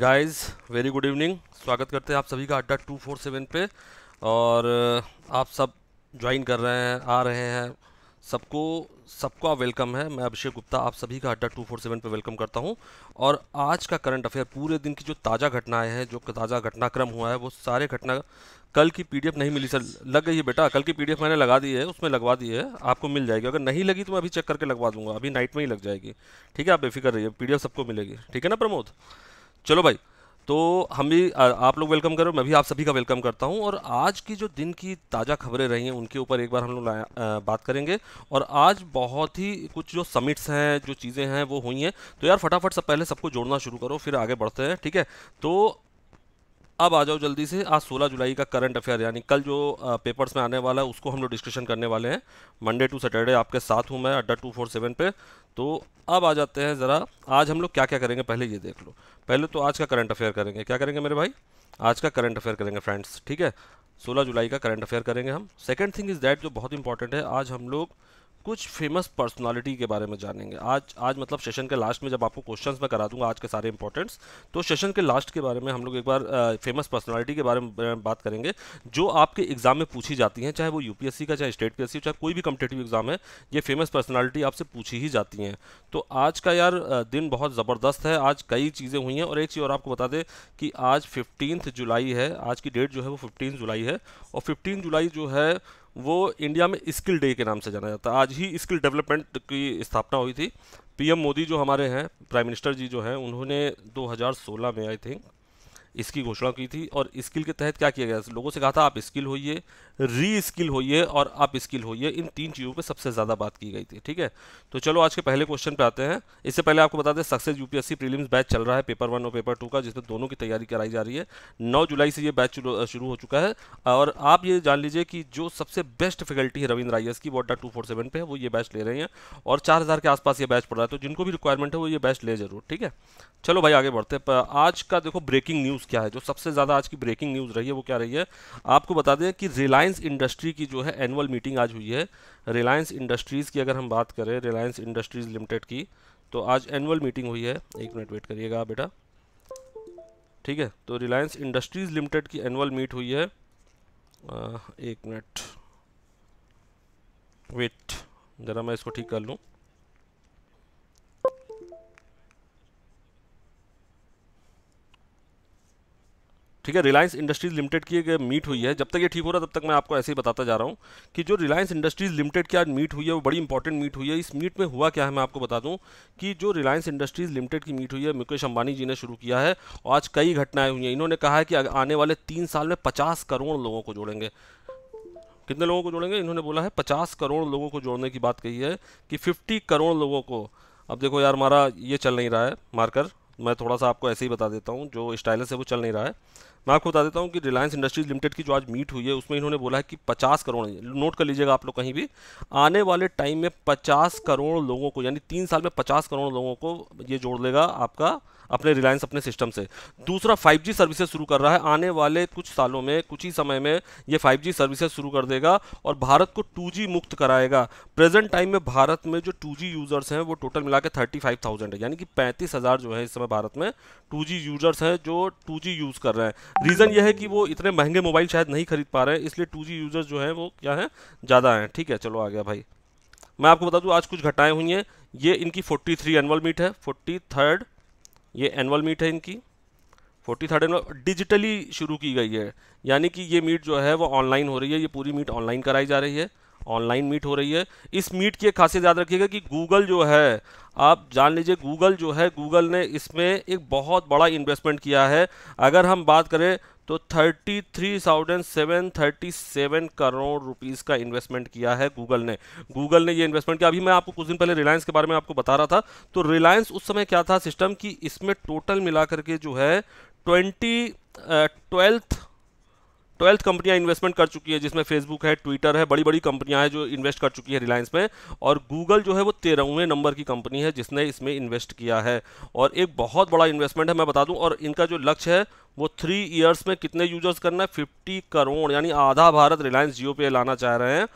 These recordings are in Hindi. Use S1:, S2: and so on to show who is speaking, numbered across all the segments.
S1: गाइस वेरी गुड इवनिंग स्वागत करते हैं आप सभी का अड्डा टू फोर सेवन पे और आप सब ज्वाइन कर रहे हैं आ रहे हैं सबको सबका वेलकम है मैं अभिषेक गुप्ता आप सभी का अड्डा टू फोर सेवन पर वेलकम करता हूं और आज का करंट अफेयर पूरे दिन की जो ताज़ा घटनाएं हैं जो ताज़ा घटनाक्रम हुआ है वो सारे घटना कल की पी नहीं मिली सर लग गई है बेटा कल की पी मैंने लगा दी है उसमें लगवा दी है आपको मिल जाएगी अगर नहीं लगी तो मैं अभी चेक करके लगवा दूंगा अभी नाइट में ही लग जाएगी ठीक है आप बेफिक्र रहिए पी सबको मिलेगी ठीक है ना प्रमोद चलो भाई तो हम भी आप लोग वेलकम करो मैं भी आप सभी का वेलकम करता हूं और आज की जो दिन की ताज़ा खबरें रही हैं उनके ऊपर एक बार हम लोग बात करेंगे और आज बहुत ही कुछ जो समिट्स हैं जो चीज़ें हैं वो हुई हैं तो यार फटाफट सब पहले सबको जोड़ना शुरू करो फिर आगे बढ़ते हैं ठीक है तो अब आ जाओ जल्दी से आज 16 जुलाई का करंट अफेयर यानी कल जो पेपर्स में आने वाला है उसको हम लोग डिस्कशन करने वाले हैं मंडे टू सैटरडे आपके साथ हूँ मैं अड्डा टू फोर सेवन पे तो अब आ जाते हैं ज़रा आज हम लोग क्या क्या करेंगे पहले ये देख लो पहले तो आज का करंट अफेयर करेंगे क्या करेंगे मेरे भाई आज का करंट अफेयर करेंगे फ्रेंड्स ठीक है सोलह जुलाई का करंट अफेयर करेंगे हम सेकेंड थिंग इज़ दैट जो बहुत इंपॉर्टेंट है आज हम लोग कुछ फेमस पर्सनालिटी के बारे में जानेंगे आज आज मतलब सेशन के लास्ट में जब आपको क्वेश्चंस मैं करा दूंगा आज के सारे इंपॉर्टेंट्स तो सेशन के लास्ट के बारे में हम लोग एक बार फेमस पर्सनालिटी के बारे में बात करेंगे जो आपके एग्जाम में पूछी जाती हैं चाहे वो यूपीएससी का चाहे स्टेट पी चाहे कोई भी कम्पिटेटिव एग्जाम है ये फेमस पर्सनैलिटी आपसे पूछी ही जाती हैं तो आज का यार दिन बहुत ज़बरदस्त है आज कई चीज़ें हुई हैं और एक चीज़ और आपको बता दें कि आज फिफ्टीन जुलाई है आज की डेट जो है वो फिफ्टीन जुलाई है और फिफ्टीन जुलाई जो है वो इंडिया में स्किल डे के नाम से जाना जाता है आज ही स्किल डेवलपमेंट की स्थापना हुई थी पीएम मोदी जो हमारे हैं प्राइम मिनिस्टर जी जो हैं उन्होंने 2016 में आई थिंक इसकी घोषणा की थी और स्किल के तहत क्या किया गया लोगों से कहा था आप स्किल होइए री स्किल होइए और आप स्किल होइए इन तीन चीज़ों पे सबसे ज़्यादा बात की गई थी ठीक है तो चलो आज के पहले क्वेश्चन पे आते हैं इससे पहले आपको बता दें सक्सेस यूपीएससी प्रीलिम्स बैच चल रहा है पेपर वन और पेपर टू का जिसमें दोनों की तैयारी कराई जा रही है नौ जुलाई से ये बैच शुरू हो चुका है और आप ये जान लीजिए कि जो सबसे बेस्ट फैकल्टी है रविंद्र आइयस की वोडा टू फोर सेवन है वो ये बैच ले रहे हैं और चार हज़ार के आसपास ये बैच पड़ रहा है तो जिनको भी रिक्वायरमेंट है वो ये बैच ले जरूर ठीक है चलो भाई आगे बढ़ते हैं आज का देखो ब्रेकिंग न्यूज़ न्यूज़ क्या है जो सबसे ज़्यादा आज की ब्रेकिंग न्यूज़ रही है वो क्या रही है आपको बता दें कि रिलायंस इंडस्ट्री की जो है एनुअल मीटिंग आज हुई है रिलायंस इंडस्ट्रीज़ की अगर हम बात करें रिलायंस इंडस्ट्रीज़ लिमिटेड की तो आज एनुअल मीटिंग हुई है एक मिनट वेट करिएगा बेटा ठीक है तो रिलायंस इंडस्ट्रीज़ लिमिटेड की एनुअल मीट हुई है आ, एक मिनट वेट ज़रा मैं इसको ठीक कर लूँ ठीक है रिलायंस इंडस्ट्रीज लिमिटेड की एक मीट हुई है जब तक ये ठीक हो रहा है तब तक मैं आपको ऐसे ही बताता जा रहा हूँ कि जो रिलायंस इंडस्ट्रीज लिमिटेड की आज मीट हुई है वो बड़ी इंपॉर्टेंट मीट हुई है इस मीट में हुआ क्या है मैं आपको बता दूँ कि जो रिलायंस इंडस्ट्रीज लिमिटेड की मीट हुई है मुकेश अंबानी जी ने शुरू किया है और आज कई घटनाएं हुई हैं इन्होंने कहा है कि आने वाले तीन साल में पचास करोड़ लोगों को जोड़ेंगे कितने लोगों को जोड़ेंगे इन्होंने बोला है पचास करोड़ लोगों को जोड़ने की बात कही है कि फिफ्टी करोड़ लोगों को अब देखो यार हमारा ये चल नहीं रहा है मार्कर मैं थोड़ा सा आपको ऐसे ही बता देता हूँ जो स्टाइलस है वो चल नहीं रहा है मैं आपको बता देता हूँ कि रिलायंस इंडस्ट्रीज लिमिटेड की जो आज मीट हुई है उसमें इन्होंने बोला है कि 50 करोड़ नोट कर लीजिएगा आप लोग कहीं भी आने वाले टाइम में 50 करोड़ लोगों को यानी तीन साल में 50 करोड़ लोगों को ये जोड़ लेगा आपका अपने रिलायंस अपने सिस्टम से दूसरा 5G सर्विसेज शुरू कर रहा है आने वाले कुछ सालों में कुछ ही समय में ये 5G सर्विसेज शुरू कर देगा और भारत को 2G मुक्त कराएगा प्रेजेंट टाइम में भारत में जो 2G यूज़र्स हैं वो टोटल मिला के थर्टी है यानी कि पैंतीस जो है इस समय भारत में टू यूज़र्स हैं जो टू यूज़ कर रहे हैं रीज़न यह है कि वो इतने महंगे मोबाइल शायद नहीं खरीद पा रहे हैं इसलिए टू जी यूज़र्स जो हैं वो क्या हैं ज़्यादा हैं ठीक है चलो आ गया भाई मैं आपको बता दूँ आज कुछ घटाएँ हुई हैं ये इनकी फोर्टी थ्री एनअल मीट है फोर्टी थर्ड ये एनअल मीट है इनकी फोर्टी थर्ड एनअल डिजिटली शुरू की गई है यानी कि ये मीट जो है वो ऑनलाइन हो रही है ये पूरी मीट ऑनलाइन कराई जा रही है ऑनलाइन मीट हो रही है इस मीट की एक खासियत याद रखिएगा कि गूगल जो है आप जान लीजिए गूगल जो है गूगल ने इसमें एक बहुत बड़ा इन्वेस्टमेंट किया है अगर हम बात करें तो thirty three thousand seven thirty seven crore rupees का इन्वेस्टमेंट किया है गूगल ने गूगल ने ये इन्वेस्टमेंट किया अभी मैं आपको कुछ दिन पहले रिलायंस के बारे में आपको बता रहा था तो रिलायंस उस समय क्या था सिस्टम कि इसमें टोटल मिला करके जो है ट्वेंटी ट्वेल्थ ट्वेल्थ कंपनियां इन्वेस्टमेंट कर चुकी है जिसमें फेसबुक है ट्विटर है बड़ी बड़ी कंपनियां हैं जो इन्वेस्ट कर चुकी है रिलायंस में और गूगल जो है वो तेरहवें नंबर की कंपनी है जिसने इसमें इन्वेस्ट किया है और एक बहुत बड़ा इन्वेस्टमेंट है मैं बता दूं और इनका जो लक्ष्य है वो थ्री ईयर्स में कितने यूजर्स करना है फिफ्टी करोड़ यानी आधा भारत रिलायंस जियो पे लाना चाह रहे हैं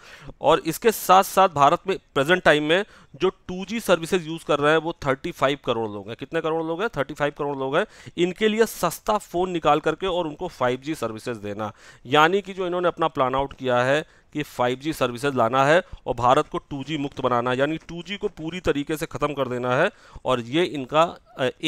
S1: और इसके साथ साथ भारत में प्रेजेंट टाइम में जो 2G सर्विसेज यूज़ कर रहे हैं वो 35 करोड़ लोग हैं कितने करोड़ लोग हैं 35 करोड़ लोग हैं इनके लिए सस्ता फ़ोन निकाल करके और उनको 5G सर्विसेज देना यानी कि जो इन्होंने अपना प्लान आउट किया है कि 5G सर्विसेज लाना है और भारत को 2G मुक्त बनाना है यानी 2G को पूरी तरीके से ख़त्म कर देना है और ये इनका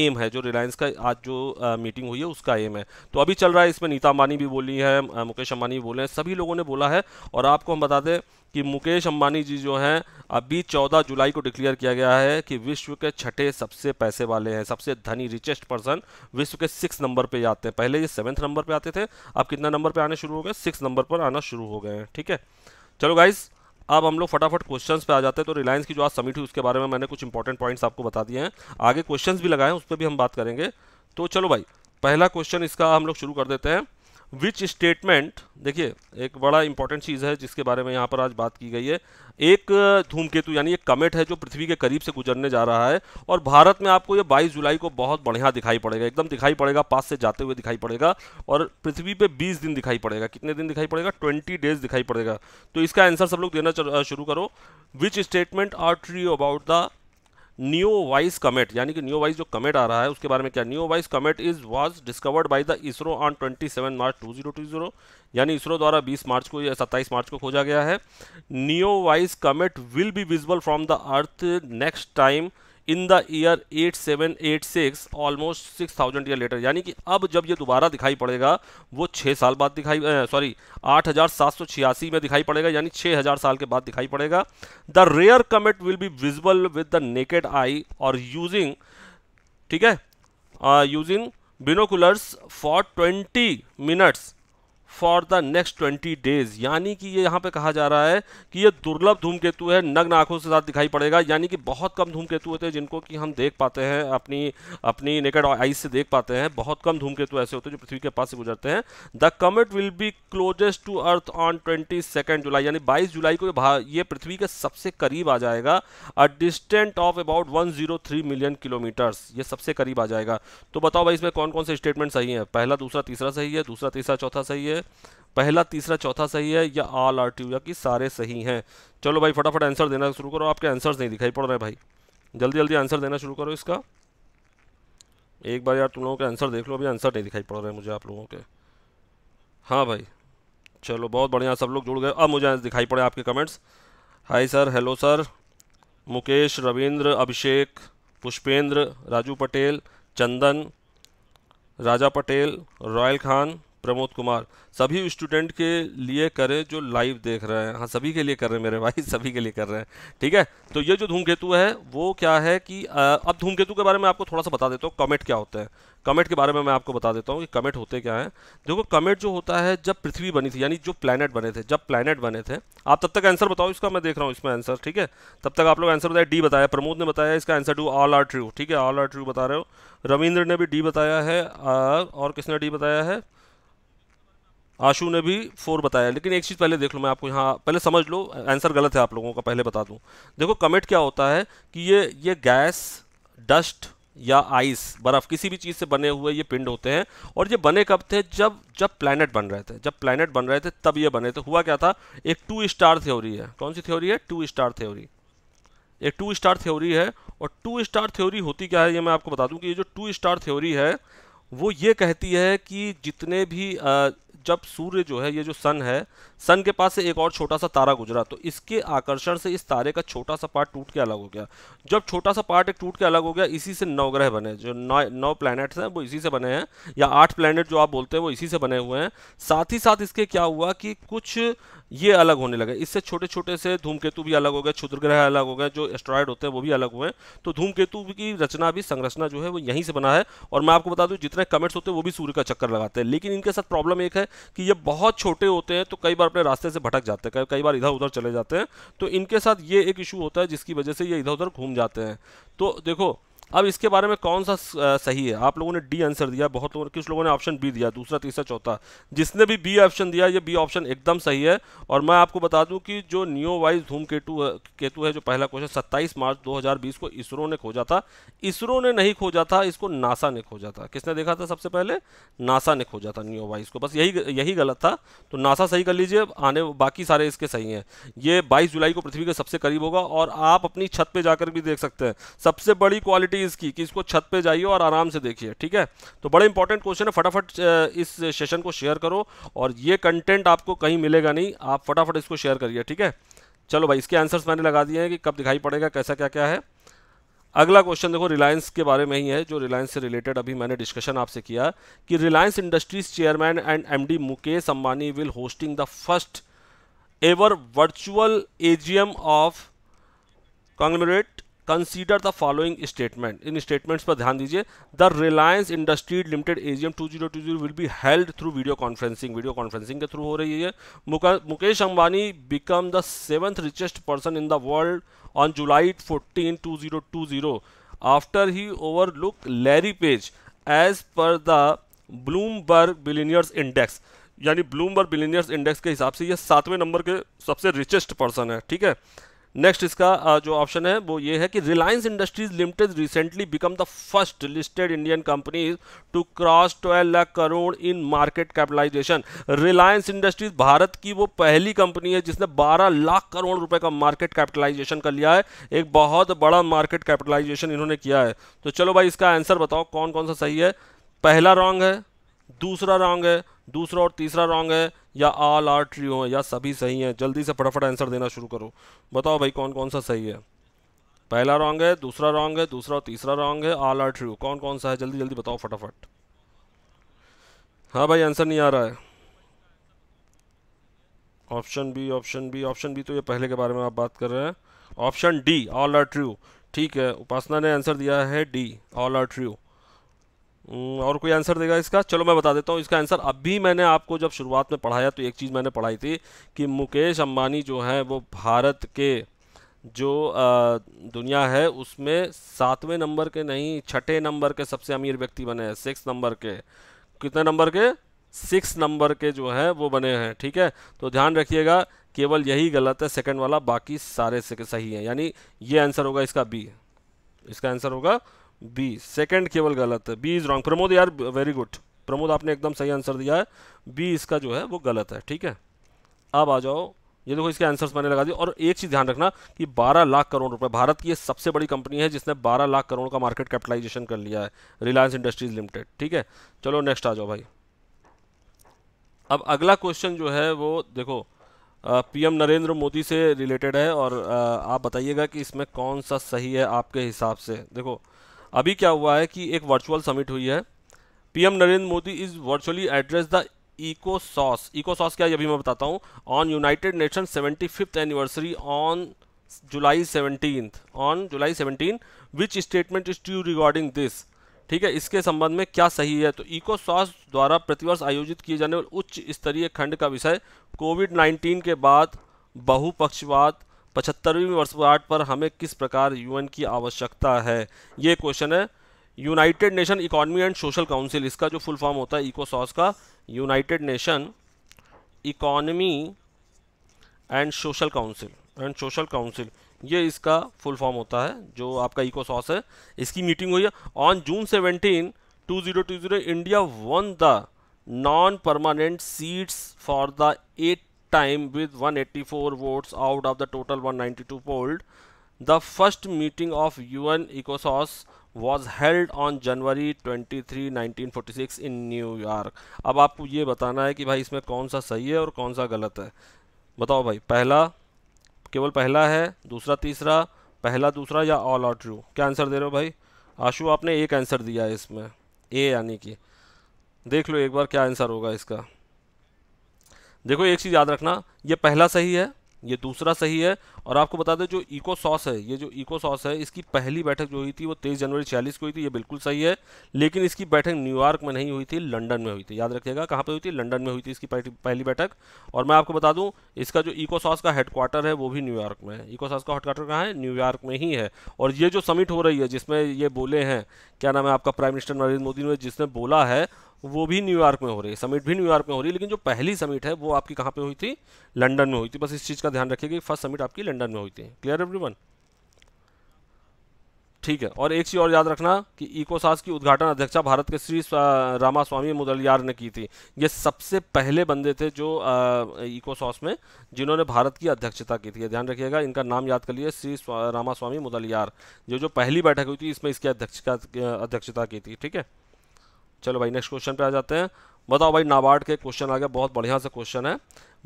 S1: एम है जो रिलायंस का आज जो मीटिंग हुई है उसका एम है तो अभी चल रहा है इसमें नीता अंबानी भी बोली है मुकेश अंबानी भी बोले हैं सभी लोगों ने बोला है और आपको हम बता दें कि मुकेश अंबानी जी जो हैं अभी 14 जुलाई को डिक्लेयर किया गया है कि विश्व के छठे सबसे पैसे वाले हैं सबसे धनी रिचेस्ट पर्सन विश्व के सिक्स नंबर पे आते हैं पहले ये सेवन्थ नंबर पे आते थे अब कितना नंबर पे आने शुरू हो गए सिक्स नंबर पर आना शुरू हो गए हैं ठीक है चलो गाइस अब हम लोग फटाफट क्वेश्चंस पे आ जाते हैं तो रिलायंस की जो आज समिट हुई उसके बारे में मैंने कुछ इंपॉर्टेंट पॉइंट्स आपको बता दिए हैं आगे क्वेश्चंस भी लगाए हैं उस पर भी हम बात करेंगे तो चलो भाई पहला क्वेश्चन इसका हम लोग शुरू कर देते हैं विच स्टेटमेंट देखिए एक बड़ा इंपॉर्टेंट चीज़ है जिसके बारे में यहाँ पर आज बात की गई है एक धूमकेतु यानी एक कमेट है जो पृथ्वी के करीब से गुजरने जा रहा है और भारत में आपको ये 22 जुलाई को बहुत बढ़िया दिखाई पड़ेगा एकदम दिखाई पड़ेगा पास से जाते हुए दिखाई पड़ेगा और पृथ्वी पे 20 दिन दिखाई पड़ेगा कितने दिन दिखाई पड़ेगा 20 डेज दिखाई पड़ेगा तो इसका आंसर सब लोग देना शुरू करो which statement are true about the new wise comet यानी कि न्यू वाइस जो कमेट आ रहा है उसके बारे में क्या new wise comet is was discovered by the ISRO on 27 March 2020 यानी इसरो द्वारा 20 मार्च को या 27 मार्च को खोजा गया है new wise comet will be visible from the earth next time in the year 8786 almost 6000 year later यानी कि अब जब ये दोबारा दिखाई पड़ेगा वो छः साल बाद दिखाई सॉरी आठ में दिखाई पड़ेगा यानी 6000 साल के बाद दिखाई पड़ेगा the rare comet will be visible with the naked eye और यूजिंग ठीक है using binoculars for 20 minutes for the next twenty days यानी कि ये यहाँ पे कहा जा रहा है कि ये दुर्लभ धूमकेतु है नग्न आंखों से साथ दिखाई पड़ेगा यानी कि बहुत कम धूमकेतु होते हैं जिनको कि हम देख पाते हैं अपनी अपनी नेकेड आइज से देख पाते हैं बहुत कम धूमकेतु ऐसे होते हैं जो पृथ्वी के पास से गुजरते हैं the comet will be closest to earth on twenty July यानी बाईस जुलाई को ये पृथ्वी के सबसे करीब आ जाएगा a distance of about one million kilometers ये सबसे करीब आ जाएगा तो बताओ भाई इसमें कौन कौन से स्टेटमेंट सही है पहला दूसरा तीसरा सही है दूसरा तीसरा चौथा सही है है पहला तीसरा चौथा सही है या ऑल आर टी या कि सारे सही हैं चलो भाई फटाफट आंसर देना शुरू करो आपके आंसर्स नहीं दिखाई पड़ रहे भाई जल्दी जल्दी आंसर देना शुरू करो इसका एक बार यार तुम लोगों के आंसर देख लो अभी आंसर नहीं दिखाई पड़ रहे मुझे आप लोगों के हाँ भाई चलो बहुत बढ़िया सब लोग जुड़ गए अब मुझे दिखाई पड़े आपके comments hi sir hello sir Mukesh Ravindra Abhishek Pushpendra Raju Patel Chandan Raja Patel Royal Khan Pramod Kumar सभी स्टूडेंट के लिए करें जो लाइव देख रहे हैं हाँ सभी के लिए कर रहे हैं मेरे भाई सभी के लिए कर रहे हैं ठीक है तो ये जो धूमकेतु है वो क्या है कि अब धूमकेतु के बारे में आपको थोड़ा सा बता देता हूँ कमेंट क्या होते हैं कमेट के बारे में मैं आपको बता देता हूँ कि कमेट होते क्या हैं देखो कमेट जो होता है जब पृथ्वी बनी थी यानी जो प्लानट बने थे जब प्लानट बने थे आप तब तक आंसर बताओ इसका मैं देख रहा हूँ इसमें आंसर ठीक है तब तक आप लोग आंसर बताया डी बताया प्रमोद ने बताया इसका answer two all are true ठीक है ऑल आर ट्रू बता रहे हो रविंद्र ने भी डी बताया है और किसने डी बताया है आशु ने भी फोर बताया लेकिन एक चीज़ पहले देख लो मैं आपको यहाँ पहले समझ लो आंसर गलत है आप लोगों का पहले बता दूँ देखो कमेट क्या होता है कि ये ये गैस डस्ट या आइस बर्फ़ किसी भी चीज़ से बने हुए ये पिंड होते हैं और ये बने कब थे जब जब प्लानट बन रहे थे जब प्लानट बन रहे थे तब ये बने थे हुआ क्या था एक टू स्टार थ्योरी है कौन सी थ्योरी है टू स्टार थ्योरी एक टू स्टार थ्योरी है और टू स्टार थ्योरी होती क्या है ये मैं आपको बता दूं कि ये जो टू स्टार थ्योरी है वो ये कहती है कि जितने भी जब सूर्य जो है ये जो सन है सन के पास से एक और छोटा सा तारा गुजरा तो इसके आकर्षण से इस तारे का छोटा सा पार्ट टूट के अलग हो गया जब छोटा सा पार्ट एक टूट के अलग हो गया इसी से नौ ग्रह बने जो नौ नौ प्लैनेट्स हैं वो इसी से बने हैं या आठ प्लैनेट जो आप बोलते हैं वो इसी से बने हुए हैं साथ ही साथ इसके क्या हुआ कि कुछ ये अलग होने लगे इससे छोटे छोटे से धूमकेतु भी अलग हो गए क्षुद्र ग्रह अलग हो गए जो एस्ट्रॉयड होते हैं वो भी अलग हुए तो धूमकेतु की रचना भी संरचना जो है वो यहीं से बना है और मैं आपको बता दूं जितने कमेंट्स होते हैं वो भी सूर्य का चक्कर लगाते हैं लेकिन इनके साथ प्रॉब्लम एक है कि ये बहुत छोटे होते हैं तो कई बार अपने रास्ते से भटक जाते हैं कई बार इधर उधर चले जाते हैं तो इनके साथ ये एक इशू होता है जिसकी वजह से ये इधर उधर घूम जाते हैं तो देखो अब इसके बारे में कौन सा सही है आप लोगों ने डी आंसर दिया बहुत लोगों ने कुछ लोगों ने ऑप्शन बी दिया दूसरा तीसरा चौथा जिसने भी बी ऑप्शन दिया ये बी ऑप्शन एकदम सही है और मैं आपको बता दूं कि जो नियो वाइज धूम केतु केतु है जो पहला क्वेश्चन 27 मार्च 2020 को इसरो ने खोजा था इसरो ने नहीं खोजा था इसको नासा ने खोजा था किसने देखा था सबसे पहले नासा ने खोजा था नियो वाइज को बस यही यही गलत था तो नासा सही कर लीजिए आने बाकी सारे इसके सही हैं ये बाईस जुलाई को पृथ्वी के सबसे करीब होगा और आप अपनी छत पर जाकर भी देख सकते हैं सबसे बड़ी क्वालिटी प्रॉपर्टीज़ की कि इसको छत पे जाइए और आराम से देखिए ठीक है तो बड़े इंपॉर्टेंट क्वेश्चन है फटाफट इस सेशन को शेयर करो और ये कंटेंट आपको कहीं मिलेगा नहीं आप फटाफट इसको शेयर करिए ठीक है चलो भाई इसके आंसर्स मैंने लगा दिए हैं कि कब दिखाई पड़ेगा कैसा क्या क्या है अगला क्वेश्चन देखो रिलायंस के बारे में ही है जो रिलायंस से रिलेटेड अभी मैंने डिस्कशन आपसे किया कि Reliance Industries chairman and MD Mukesh Ambani will hosting the first ever virtual AGM of conglomerate consider the following statement इन स्टेटमेंट्स पर ध्यान दीजिए the Reliance Industries Limited AGM 2020 will be held through video conferencing video conferencing के थ्रू हो रही है Mukesh Ambani become the seventh richest person in the world on July fourteen two zero two zero after he look Larry page as per the Bloomberg Billionaires Index यानी ब्लूमबर्ग बिलीनियर्स इंडेक्स के हिसाब से ये सातवें नंबर के सबसे रिचेस्ट पर्सन है ठीक है नेक्स्ट इसका जो ऑप्शन है वो ये है कि Reliance Industries Limited recently become the first listed Indian companies to cross twelve lakh crore in market capitalization Reliance Industries Bharat की वो पहली कंपनी है जिसने 12 लाख करोड़ रुपए का मार्केट कैपिटलाइजेशन कर लिया है एक बहुत बड़ा मार्केट कैपिटलाइजेशन इन्होंने किया है तो चलो भाई इसका आंसर बताओ कौन कौन सा सही है पहला रॉन्ग है दूसरा रॉन्ग है दूसरा और तीसरा रॉन्ग है या आल आर ट्री है या सभी सही हैं जल्दी से फटाफट आंसर देना शुरू करो बताओ भाई कौन कौन सा सही है पहला रॉन्ग है दूसरा रॉन्ग है दूसरा और तीसरा रॉन्ग है आल आर ट्री कौन कौन सा है जल्दी जल्दी बताओ फटाफट हाँ भाई आंसर नहीं आ रहा है option B option B option B तो ये पहले के बारे में आप बात कर रहे हैं option D all are true ठीक है उपासना ने आंसर दिया है D all are true hmm, और कोई आंसर देगा इसका चलो मैं बता देता हूँ इसका आंसर अभी मैंने आपको जब शुरुआत में पढ़ाया तो एक चीज़ मैंने पढ़ाई थी कि मुकेश अम्बानी जो है वो भारत के जो दुनिया है उसमें सातवें नंबर के नहीं छठे नंबर के सबसे अमीर व्यक्ति बने हैं सिक्स नंबर के कितने नंबर के सिक्स नंबर के जो हैं वो बने हैं ठीक है तो ध्यान रखिएगा केवल यही गलत है सेकंड वाला बाकी सारे सही है यानी ये आंसर होगा इसका बी इसका आंसर होगा बी सेकंड केवल गलत है बी इज़ रॉन्ग प्रमोद यार वेरी गुड प्रमोद आपने एकदम सही आंसर दिया है बी इसका जो है वो गलत है ठीक है अब आ जाओ ये देखो इसके आंसर्स मैंने लगा दिए और एक चीज़ ध्यान रखना कि 12 लाख करोड़ रुपए भारत की ये सबसे बड़ी कंपनी है जिसने 12 लाख करोड़ का मार्केट कैपिटलाइजेशन कर लिया है रिलायंस इंडस्ट्रीज लिमिटेड ठीक है चलो नेक्स्ट आ जाओ भाई अब अगला क्वेश्चन जो है वो देखो पीएम नरेंद्र मोदी से रिलेटेड है और आ, आप बताइएगा कि इसमें कौन सा सही है आपके हिसाब से देखो अभी क्या हुआ है कि एक वर्चुअल समिट हुई है PM Narendra Modi is virtually address the ECOSOC ECOSOC क्या अभी मैं बताता हूँ on United Nation seventy fifth anniversary on July seventeen on July seventeen which statement is true regarding this ठीक है इसके संबंध में क्या सही है तो इको सॉस द्वारा प्रतिवर्ष आयोजित किए जाने वाले उच्च स्तरीय खंड का विषय कोविड 19 के बाद बहुपक्षवाद पचहत्तरवीं वर्षगांठ पर हमें किस प्रकार यूएन की आवश्यकता है ये क्वेश्चन है United Nation Economy and Social Council इसका जो फुल फॉर्म होता है इकोसॉस का United Nation Economy and Social Council and Social Council ये इसका फुल फॉर्म होता है जो आपका इकोसॉस है इसकी मीटिंग हुई है on June seventeen two zero two zero India won the non permanent seats for the eight time with 184 votes out of the total 192 polled. The first meeting of UN ECOSOS was held on january 23, 1946 in New York. ab aapko ye batana hai ki bhai isme kaun sa sahi hai aur kaun sa galat hai batao bhai pehla केवल पहला है दूसरा तीसरा पहला दूसरा या ऑल आउट ट्रू क्या आंसर दे रहे हो भाई आशु आपने एक आंसर दिया है इसमें ए यानी कि देख लो एक बार क्या आंसर होगा इसका देखो एक चीज़ याद रखना ये पहला सही है ये दूसरा सही है और आपको बता दें जो इको सॉस है ये जो इको सॉस है इसकी पहली बैठक जो हुई थी वो तेईस जनवरी छियालीस को हुई थी ये बिल्कुल सही है लेकिन इसकी बैठक न्यूयॉर्क में नहीं हुई थी लंदन में हुई थी याद रखिएगा कहाँ पे हुई थी लंदन में हुई थी इसकी पहली बैठक और मैं आपको बता दूँ इसका जो इको सॉस का हेडक्वार्टर है वो भी न्यूयॉर्क में है इको सॉस का हेडक्वार्टर कहाँ है न्यूयॉर्क में ही है और ये जो समिट हो रही है जिसमें ये बोले हैं क्या नाम है आपका प्राइम मिनिस्टर नरेंद्र मोदी ने जिसने बोला है वो भी न्यूयॉर्क में हो रही है समिट भी न्यूयॉर्क में हो रही है लेकिन जो पहली समिट है वो आपकी कहाँ पे हुई थी लंदन में हुई थी बस इस चीज़ का ध्यान रखिएगा फर्स्ट समिट आपकी लंदन में हुई थी क्लियर एवरीवन ठीक है और एक चीज़ और याद रखना कि इकोसास की उद्घाटन अध्यक्षा भारत के श्री रामास्वामी मुदलियार ने की थी ये सबसे पहले बंदे थे जो इकोसॉस में जिन्होंने भारत की अध्यक्षता की थी ध्यान रखिएगा इनका नाम याद कर लिए श्री रामास्वामी मुदलियार जो जो पहली बैठक हुई थी इसमें इसकी अध्यक्षता अध्यक्षता की थी ठीक है चलो भाई नेक्स्ट क्वेश्चन पे आ जाते हैं बताओ भाई नाबार्ड के क्वेश्चन आ गया बहुत बढ़िया से क्वेश्चन है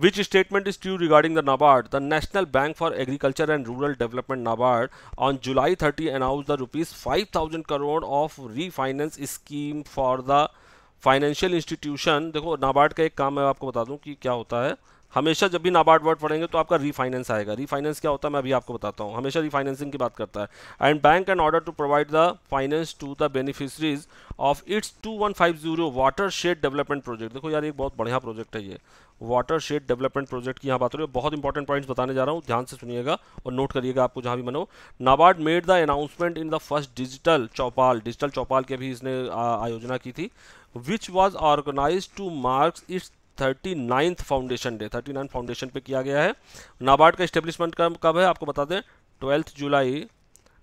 S1: which statement is true regarding the NABARD the National Bank for Agriculture and Rural Development NABARD on July thirty announce the rupees five thousand crore of refinance scheme for the financial institution देखो नाबार्ड का एक काम मैं आपको बता दूं कि क्या होता है हमेशा जब भी नाबार्ड वर्ड पढ़ेंगे तो आपका रीफाइनेंस आएगा रीफाइनेंस क्या होता है मैं अभी आपको बताता हूँ हमेशा रीफाइनेंसिंग की बात करता है and bank and order to provide the finance to the beneficiaries of its two one five zero watershed development project देखो यार एक बहुत बढ़िया प्रोजेक्ट है ये वाटर शेड डेवलपमेंट प्रोजेक्ट की यहाँ बात हो रही है बहुत इंपॉर्टेंट पॉइंट्स बताने जा रहा हूँ ध्यान से सुनिएगा और नोट करिएगा आपको जहाँ भी मनो NABARD made the announcement in the first digital chaupal digital chaupal के भी इसने आयोजना की थी which was organize to marks its thirty ninth foundation day thirty nine foundation पे किया गया है नाबार्ड का इस्टेब्लिशमेंट कब है आपको बता दें ट्वेल्थ जुलाई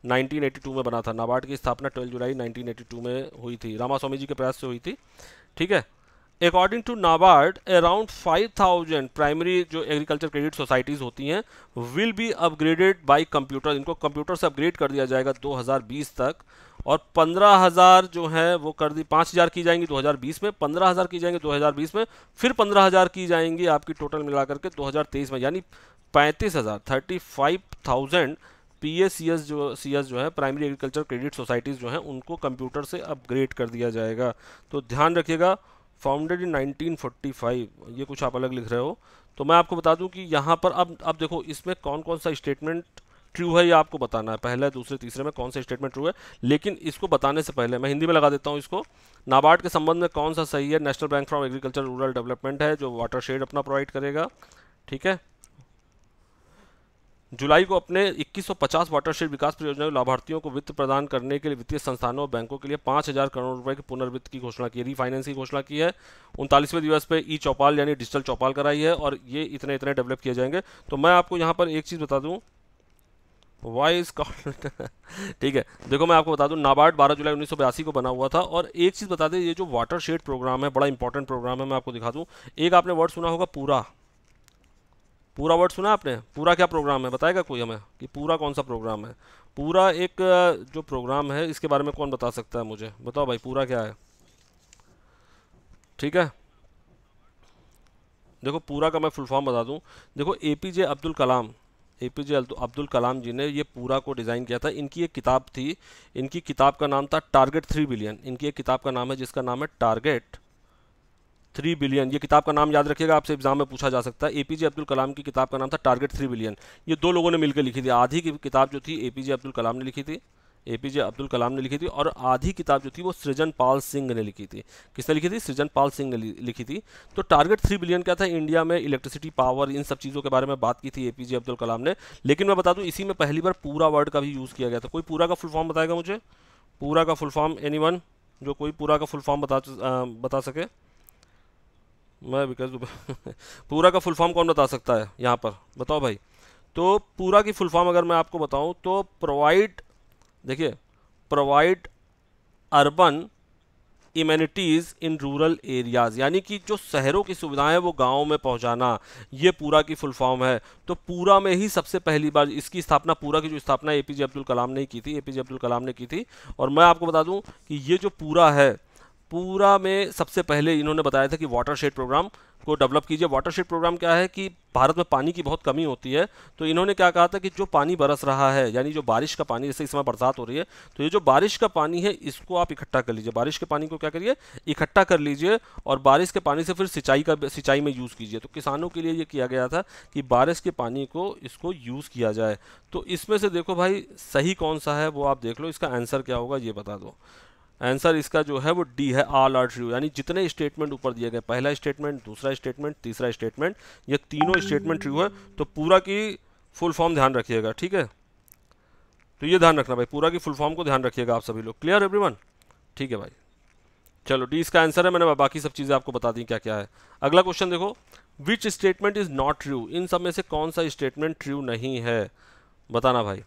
S1: 1982 में बना था नाबार्ड की स्थापना 12 जुलाई 1982 में हुई थी रामास्वामी जी के प्रयास से हुई थी ठीक है according to NABARD around 5000 primary जो एग्रीकल्चर क्रेडिट सोसाइटीज़ होती हैं will be upgraded by computer इनको कंप्यूटर से अपग्रेड कर दिया जाएगा 2020 तक और 15000 जो है वो कर दी 5000 की जाएंगी 2020 में 15000 की जाएंगी 2020 में फिर 15000 की जाएंगी आपकी टोटल मिला करके 2023 में यानी पैंतीस हज़ार thirty five thousand P S C S जो सी एस जो है प्राइमरी एग्रीकल्चर क्रेडिट सोसाइटीज़ जो हैं उनको कंप्यूटर से अपग्रेड कर दिया जाएगा तो ध्यान रखिएगा फाउंडेड इन 1945 ये कुछ आप अलग लिख रहे हो तो मैं आपको बता दूं कि यहाँ पर अब अब देखो इसमें कौन कौन सा स्टेटमेंट ट्रू है ये आपको बताना है पहले दूसरे तीसरे में कौन सा स्टेटमेंट ट्रू है लेकिन इसको बताने से पहले मैं हिंदी में लगा देता हूँ इसको नाबार्ड के संबंध में कौन सा सही है National Bank for Agriculture Rural Development है जो वाटर शेड अपना प्रोवाइड करेगा ठीक है जुलाई को अपने 2150 वाटरशेड विकास परियोजना के लाभार्थियों को वित्त प्रदान करने के लिए वित्तीय संस्थानों और बैंकों के लिए 5000 करोड़ रुपए के पुनर्वित्त की घोषणा की है रीफाइनेंस की घोषणा की है उनतालीसवें दिवस पे ई चौपाल यानी डिजिटल चौपाल कराई है और ये इतने इतने डेवलप किए जाएंगे तो मैं आपको यहाँ पर एक चीज़ बता दूँ वाइस कॉन्ट ठीक है देखो मैं आपको बता दूं नाबार्ड 12 जुलाई उन्नीस को बना हुआ था और एक चीज़ बता दें ये जो वाटर शेड प्रोग्राम है बड़ा इंपॉर्टेंट प्रोग्राम है मैं आपको दिखा दूं एक आपने वर्ड सुना होगा पूरा पूरा वर्ड सुना आपने पूरा क्या प्रोग्राम है बताएगा कोई हमें कि पूरा कौन सा प्रोग्राम है पूरा एक जो प्रोग्राम है इसके बारे में कौन बता सकता है मुझे बताओ भाई पूरा क्या है ठीक है देखो पूरा का मैं फुल फॉर्म बता दूं देखो A P J Abdul Kalam A P J Abdul Kalam ji ने ये पूरा को डिज़ाइन किया था इनकी एक किताब थी इनकी किताब का नाम था टारगेट थ्री बिलियन इनकी एक किताब का नाम है जिसका नाम है टारगेट थ्री बिलियन ये किताब का नाम याद रखिएगा आपसे एग्जाम में पूछा जा सकता है एपीजे अब्दुल कलाम की किताब का नाम था टारगेट थ्री बिलियन ये दो लोगों ने मिलकर लिखी थी आधी की किताब जो थी एपीजे अब्दुल कलाम ने लिखी थी एपीजे अब्दुल कलाम ने लिखी थी और आधी किताब जो थी वो सृजन पाल सिंह ने लिखी थी किसने लिखी थी सृजन पाल सिंह ने लिखी थी तो टारगेट थ्री बिलियन क्या था इंडिया में इलेक्ट्रिसिटी पावर इन सब चीज़ों के बारे में बात की थी एपीजे अब्दुल कलाम ने लेकिन मैं बता दूँ इसी में पहली बार पूरा वर्ड का भी यूज़ किया गया था कोई पूरा का फुल फॉर्म बताएगा मुझे पूरा का फुल फॉर्म एनी जो कोई पूरा का फुल फॉर्म बता बता सके मैं विकास दुबे पूरा का फुल फॉर्म कौन बता सकता है यहाँ पर बताओ भाई तो पूरा की फुल फॉर्म अगर मैं आपको बताऊँ तो प्रोवाइड देखिए provide urban immunities in rural areas यानी कि जो शहरों की सुविधाएं वो गाँव में पहुंचाना ये पूरा की फुल फॉर्म है तो पूरा में ही सबसे पहली बार इसकी स्थापना पूरा की जो स्थापना ए पी जे अब्दुल कलाम ने की थी ए पी जे अब्दुल कलाम ने की थी और मैं आपको बता दूं कि ये जो पूरा है पूरा में सबसे पहले इन्होंने बताया था कि वाटर शेड प्रोग्राम को डेवलप कीजिए वाटर शेड प्रोग्राम क्या है कि भारत में पानी की बहुत कमी होती है तो इन्होंने क्या कहा था कि जो पानी बरस रहा है यानी जो बारिश का पानी जैसे इस समय बरसात हो रही है तो ये जो बारिश का पानी है इसको आप इकट्ठा कर लीजिए बारिश के पानी को क्या करिए इकट्ठा कर लीजिए और बारिश के पानी से फिर सिंचाई का सिंचाई में यूज़ कीजिए तो किसानों के लिए ये किया गया था कि बारिश के पानी को इसको यूज़ किया जाए तो इसमें से देखो भाई सही कौन सा है वो आप देख लो इसका आंसर क्या होगा ये बता दो आंसर इसका जो है वो डी है ऑल आर ट्रू यानी जितने स्टेटमेंट ऊपर दिए गए पहला स्टेटमेंट दूसरा स्टेटमेंट तीसरा स्टेटमेंट ये तीनों स्टेटमेंट ट्रू है तो पूरा की फुल फॉर्म ध्यान रखिएगा ठीक है तो ये ध्यान रखना भाई पूरा की फुल फॉर्म को ध्यान रखिएगा आप सभी लोग क्लियर वन ठीक है भाई चलो डी इसका आंसर है मैंने बाकी सब चीज़ें आपको बता दी क्या क्या है अगला क्वेश्चन देखो which statement is not true इन सब में से कौन सा स्टेटमेंट ट्रू नहीं है बताना भाई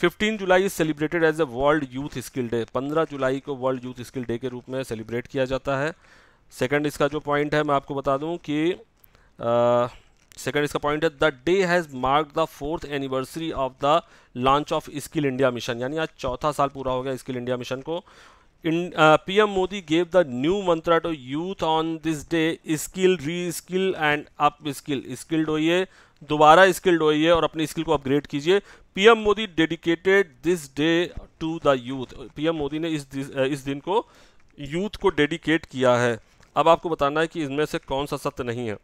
S1: fifteen July is celebrated as a World Youth Skill Day पंद्रह जुलाई को वर्ल्ड यूथ स्किल डे के रूप में सेलिब्रेट किया जाता है सेकेंड इसका जो पॉइंट है मैं आपको बता दूँ कि सेकेंड इसका पॉइंट है the day has mark the fourth anniversary of the launch of Skill India Mission यानी आज चौथा साल पूरा हो गया स्किल इंडिया मिशन को in Modi gave the new the to youth on this day skill reskill and upskill skilled skilled hoiye दोबारा स्किल्ड होइए और अपनी स्किल को अपग्रेड कीजिए PM Modi dedicated this day to the youth PM Modi ने इस इस दिन को यूथ को डेडिकेट किया है अब आपको बताना है कि इनमें से कौन सा सत्य नहीं है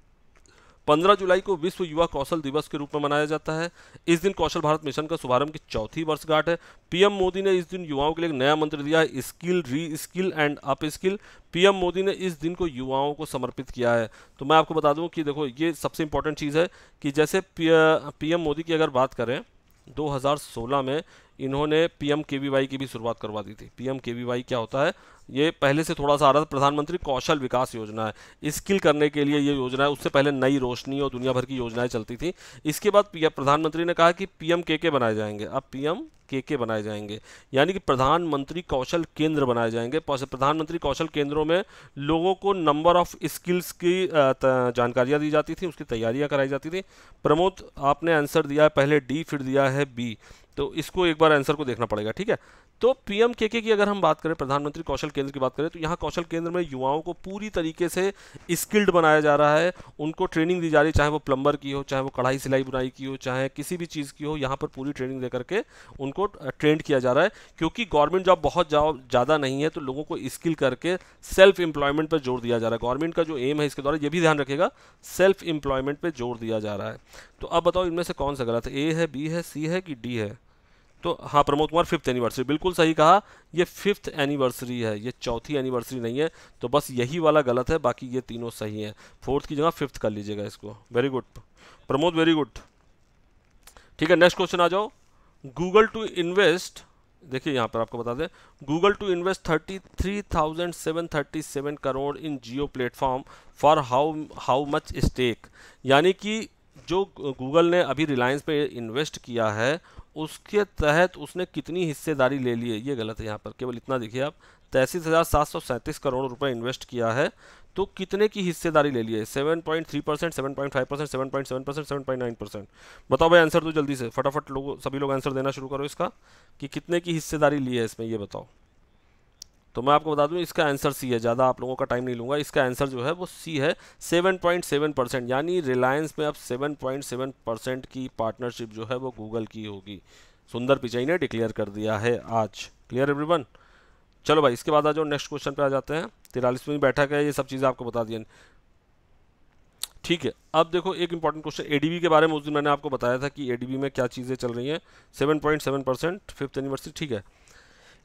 S1: 15 जुलाई को विश्व युवा कौशल दिवस के रूप में मनाया जाता है इस दिन कौशल भारत मिशन का शुभारंभ की चौथी वर्षगांठ है पीएम मोदी ने इस दिन युवाओं के लिए नया मंत्र दिया है skill reskill and upskill PM Modi ने इस दिन को युवाओं को समर्पित किया है तो मैं आपको बता दूं कि देखो ये सबसे इंपॉर्टेंट चीज़ है कि जैसे पीएम मोदी की अगर बात करें 2016 में इन्होंने पीएम केवीवाई की भी शुरुआत करवा दी थी पीएम केवीवाई क्या होता है ये पहले से थोड़ा सा आ रहा था प्रधानमंत्री कौशल विकास योजना है स्किल करने के लिए ये योजना है उससे पहले नई रोशनी और दुनिया भर की योजनाएं चलती थी इसके बाद प्रधानमंत्री ने कहा कि पीएम के के बनाए जाएंगे अब पीएम के के बनाए जाएंगे यानी कि प्रधानमंत्री कौशल केंद्र बनाए जाएंगे प्रधानमंत्री कौशल केंद्रों में लोगों को नंबर ऑफ स्किल्स की जानकारियाँ दी जाती थी उसकी तैयारियाँ कराई जाती थी प्रमोद आपने आंसर दिया है पहले डी फिर दिया है बी तो इसको एक बार आंसर को देखना पड़ेगा ठीक है तो पीएम के के की अगर हम बात करें प्रधानमंत्री कौशल केंद्र की बात करें तो यहाँ कौशल केंद्र में युवाओं को पूरी तरीके से स्किल्ड बनाया जा रहा है उनको ट्रेनिंग दी जा रही है चाहे वो प्लम्बर की हो चाहे वो कढ़ाई सिलाई बुनाई की हो चाहे किसी भी चीज़ की हो यहाँ पर पूरी ट्रेनिंग दे करके उनको ट्रेंड किया जा रहा है क्योंकि गवर्नमेंट जॉब बहुत ज़्यादा नहीं है तो लोगों को स्किल करके सेल्फ एम्प्लॉयमेंट पर जोर दिया जा रहा है गवर्नमेंट का जो एम है इसके द्वारा ये भी ध्यान रखेगा सेल्फ एम्प्लॉयमेंट पर जोर दिया जा रहा है तो अब बताओ इनमें से कौन सा गलत है ए है बी है सी है कि डी है तो हाँ प्रमोद कुमार फिफ्थ एनिवर्सरी बिल्कुल सही कहा ये फिफ्थ एनिवर्सरी है ये चौथी एनिवर्सरी नहीं है तो बस यही वाला गलत है बाकी ये तीनों सही हैं फोर्थ की जगह फिफ्थ कर लीजिएगा इसको very good Pramod very good ठीक है नेक्स्ट क्वेश्चन आ जाओ गूगल टू इन्वेस्ट देखिए यहाँ पर आपको बता दें Google to invest thirty three thousand seven thirty seven crore in Jio platform for how how much stake यानी कि जो गूगल ने अभी रिलायंस पे इन्वेस्ट किया है उसके तहत उसने कितनी हिस्सेदारी ले ली है ये गलत है यहाँ पर केवल इतना देखिए आप तैंतीस हज़ार सात सौ सैंतीस करोड़ रुपए इन्वेस्ट किया है तो कितने की हिस्सेदारी ले ली है seven point three percent seven point five percent seven point seven percent seven point nine percent बताओ भाई आंसर दो जल्दी से फटाफट लोग सभी लोग आंसर देना शुरू करो इसका कि कितने की हिस्सेदारी ली है इसमें यह बताओ तो मैं आपको बता दूं इसका आंसर सी है ज़्यादा आप लोगों का टाइम नहीं लूँगा इसका आंसर जो है वो सी है 7.7 परसेंट यानी रिलायंस में अब 7.7 परसेंट की पार्टनरशिप जो है वो गूगल की होगी सुंदर पिचाई ने डिक्लेयर कर दिया है आज क्लियर एवरीवन चलो भाई इसके बाद आ जाओ नेक्स्ट क्वेश्चन पर आ जाते हैं तिरालीसवीं बैठक है ये सब चीज़ें आपको बता दी ठीक है अब देखो एक इंपॉर्टेंट क्वेश्चन एडीबी के बारे में उस दिन मैंने आपको बताया था कि एडीबी में क्या चीज़ें चल रही हैं 7.7 परसेंट फिफ्थ एनिवर्सरी ठीक है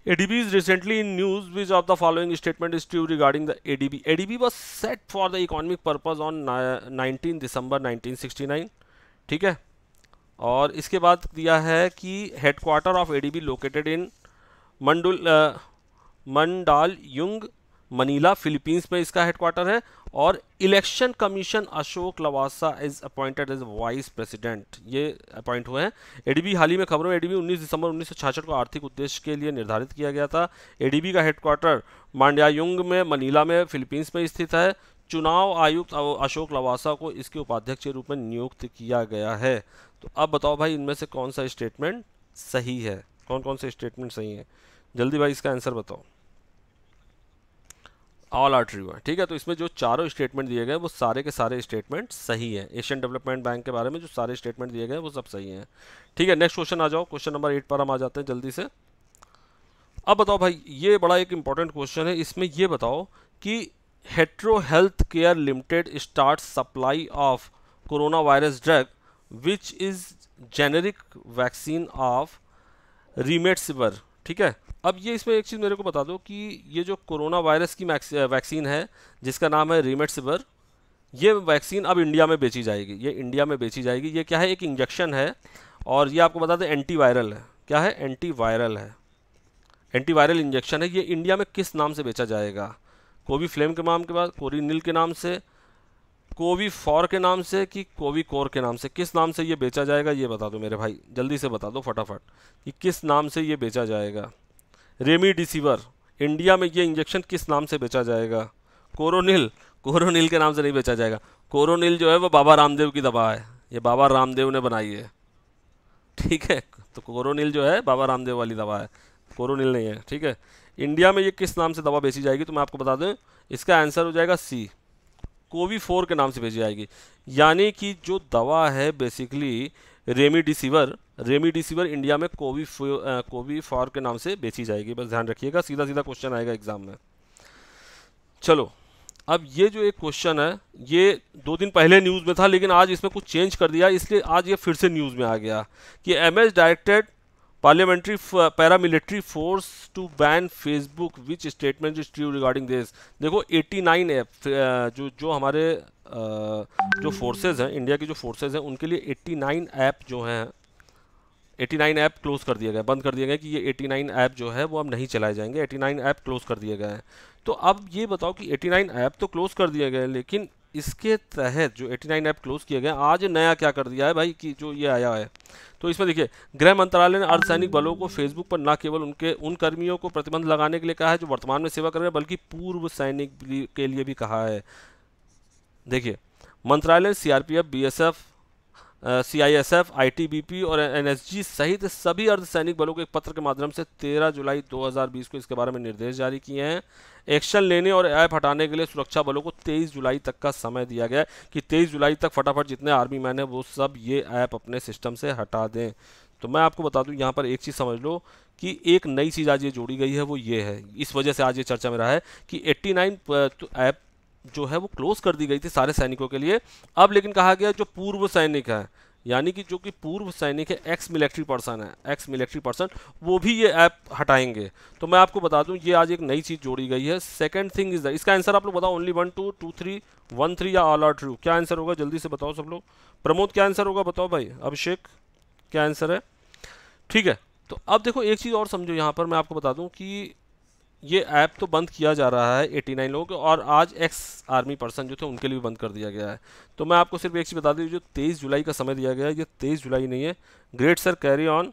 S1: ADB is recently in news which of the following statement is true regarding the ADB. ADB was set for the economic purpose on 19 December 1969 ठीक है और इसके बाद दिया है कि headquarter of ADB located in मंडुल मंडाल युंग मनीला फिलीपींस में इसका हेडक्वार्टर है और election commission Ashok Lavasa is appointed as vice president ये अपॉइंट हुए हैं एडीबी हाल ही में खबरों एडीबी 19 दिसंबर उन्नीस को आर्थिक उद्देश्य के लिए निर्धारित किया गया था एडीबी का हेडक्वार्टर मांड्यायुंग में मनीला में फिलीपींस में स्थित है चुनाव आयुक्त अशोक लवासा को इसके उपाध्यक्ष के रूप में नियुक्त किया गया है तो अब बताओ भाई इनमें से कौन सा स्टेटमेंट सही है कौन कौन से स्टेटमेंट सही है जल्दी भाई इसका आंसर बताओ ऑल आर ट्रू है ठीक है तो इसमें जो चारों स्टेटमेंट दिए गए वो सारे के सारे स्टेटमेंट सही हैं एशियन डेवलपमेंट बैंक के बारे में जो सारे स्टेटमेंट दिए गए वो सब सही हैं ठीक है नेक्स्ट क्वेश्चन आ जाओ क्वेश्चन नंबर एट पर हम आ जाते हैं जल्दी से अब बताओ भाई ये बड़ा एक इंपॉर्टेंट क्वेश्चन है इसमें ये बताओ कि Hetero Health Care Limited start supply of corona virus drug which is generic vaccine of remdesivir ठीक है अब ये इसमें एक चीज़ मेरे को बता दो कि ये जो कोरोना वायरस की वैक्सीन है जिसका नाम है रिमेटसिवर ये वैक्सीन अब इंडिया में बेची जाएगी ये इंडिया में बेची जाएगी ये क्या है एक इंजेक्शन है और ये आपको बता दें एंटीवायरल है क्या है एंटीवायरल है एंटीवायरल इंजेक्शन है ये इंडिया में किस नाम से बेचा जाएगा कोवी फ्लेम के नाम के बाद कोरी नील के नाम से कोवी फॉर के नाम से कि कोवी कोर के नाम से किस नाम से ये बेचा जाएगा ये बता दो मेरे भाई जल्दी से बता दो फटाफट कि किस नाम से ये बेचा जाएगा रेमिडिसिवर इंडिया में ये इंजेक्शन किस नाम से बेचा जाएगा कोरोनिल कोरोनिल के नाम से नहीं बेचा जाएगा कोरोनिल जो है वो बाबा रामदेव की दवा है ये बाबा रामदेव ने बनाई है ठीक है तो कोरोनिल जो है बाबा रामदेव वाली दवा है कोरोनिल नहीं है ठीक है इंडिया में ये किस नाम से दवा बेची जाएगी तो मैं आपको बता दूँ इसका आंसर हो जाएगा सी कोवी फोर के नाम से बेची जाएगी यानी कि जो दवा है बेसिकली रेमीडिसिवर रेमीडिसिवर इंडिया में कोवी कोवी फॉर के नाम से बेची जाएगी बस ध्यान रखिएगा सीधा सीधा क्वेश्चन आएगा एग्जाम में चलो अब ये जो एक क्वेश्चन है ये दो दिन पहले न्यूज़ में था लेकिन आज इसमें कुछ चेंज कर दिया इसलिए आज ये फिर से न्यूज़ में आ गया कि M S directed parliamentary paramilitary force to ban Facebook which statement is true regarding this देखो 89 है uh, जो जो हमारे uh, जो फोर्सेज हैं इंडिया की जो फोर्सेज हैं उनके लिए 89 ऐप जो हैं 89 ऐप क्लोज कर दिए गए बंद कर दिए गए कि ये 89 ऐप जो है वो अब नहीं चलाए जाएंगे 89 ऐप क्लोज कर दिए गए हैं तो अब ये बताओ कि 89 ऐप तो क्लोज कर दिए गए लेकिन इसके तहत जो 89 ऐप क्लोज किया गया आज नया क्या कर दिया है भाई कि जो ये आया है तो इसमें देखिए गृह मंत्रालय ने अर्धसैनिक बलों को फेसबुक पर न केवल उनके उन कर्मियों को प्रतिबंध लगाने के लिए कहा है जो वर्तमान में सेवा कर रहे हैं बल्कि पूर्व सैनिक के लिए भी कहा है देखिए मंत्रालय CRPF BSF C I S F I T B P और एन एस जी सहित सभी अर्धसैनिक बलों को एक पत्र के माध्यम से 13 जुलाई 2020 को इसके बारे में निर्देश जारी किए हैं एक्शन लेने और ऐप हटाने के लिए सुरक्षा बलों को 23 जुलाई तक का समय दिया गया कि 23 जुलाई तक फटाफट जितने आर्मी मैन हैं वो सब ये ऐप अपने सिस्टम से हटा दें तो मैं आपको बता दूँ यहाँ पर एक चीज़ समझ लो कि एक नई चीज़ आज ये जोड़ी गई है वो ये है इस वजह से आज ये चर्चा में रहा है कि 89 तो ऐप जो है वो क्लोज कर दी गई थी सारे सैनिकों के लिए अब लेकिन कहा गया जो पूर्व सैनिक है यानी कि जो कि पूर्व सैनिक है एक्स मिलिट्री पर्सन है एक्स मिलिट्री पर्सन वो भी ये ऐप हटाएंगे तो मैं आपको बता दूं ये आज एक नई चीज़ जोड़ी गई है सेकंड थिंग इज द इसका आंसर आप लोग बताओ only one two two three one three या ऑल आर ट्रू क्या आंसर होगा जल्दी से बताओ सब लोग प्रमोद क्या आंसर होगा बताओ भाई अभिषेक क्या आंसर है ठीक है तो अब देखो एक चीज़ और समझो यहाँ पर मैं आपको बता दूँ कि ये ऐप तो बंद किया जा रहा है 89 लोगों के और आज एक्स आर्मी पर्सन जो थे उनके लिए भी बंद कर दिया गया है तो मैं आपको सिर्फ एक चीज़ बता दूँ जो 23 जुलाई का समय दिया गया है ये 23 जुलाई नहीं है great sir carry on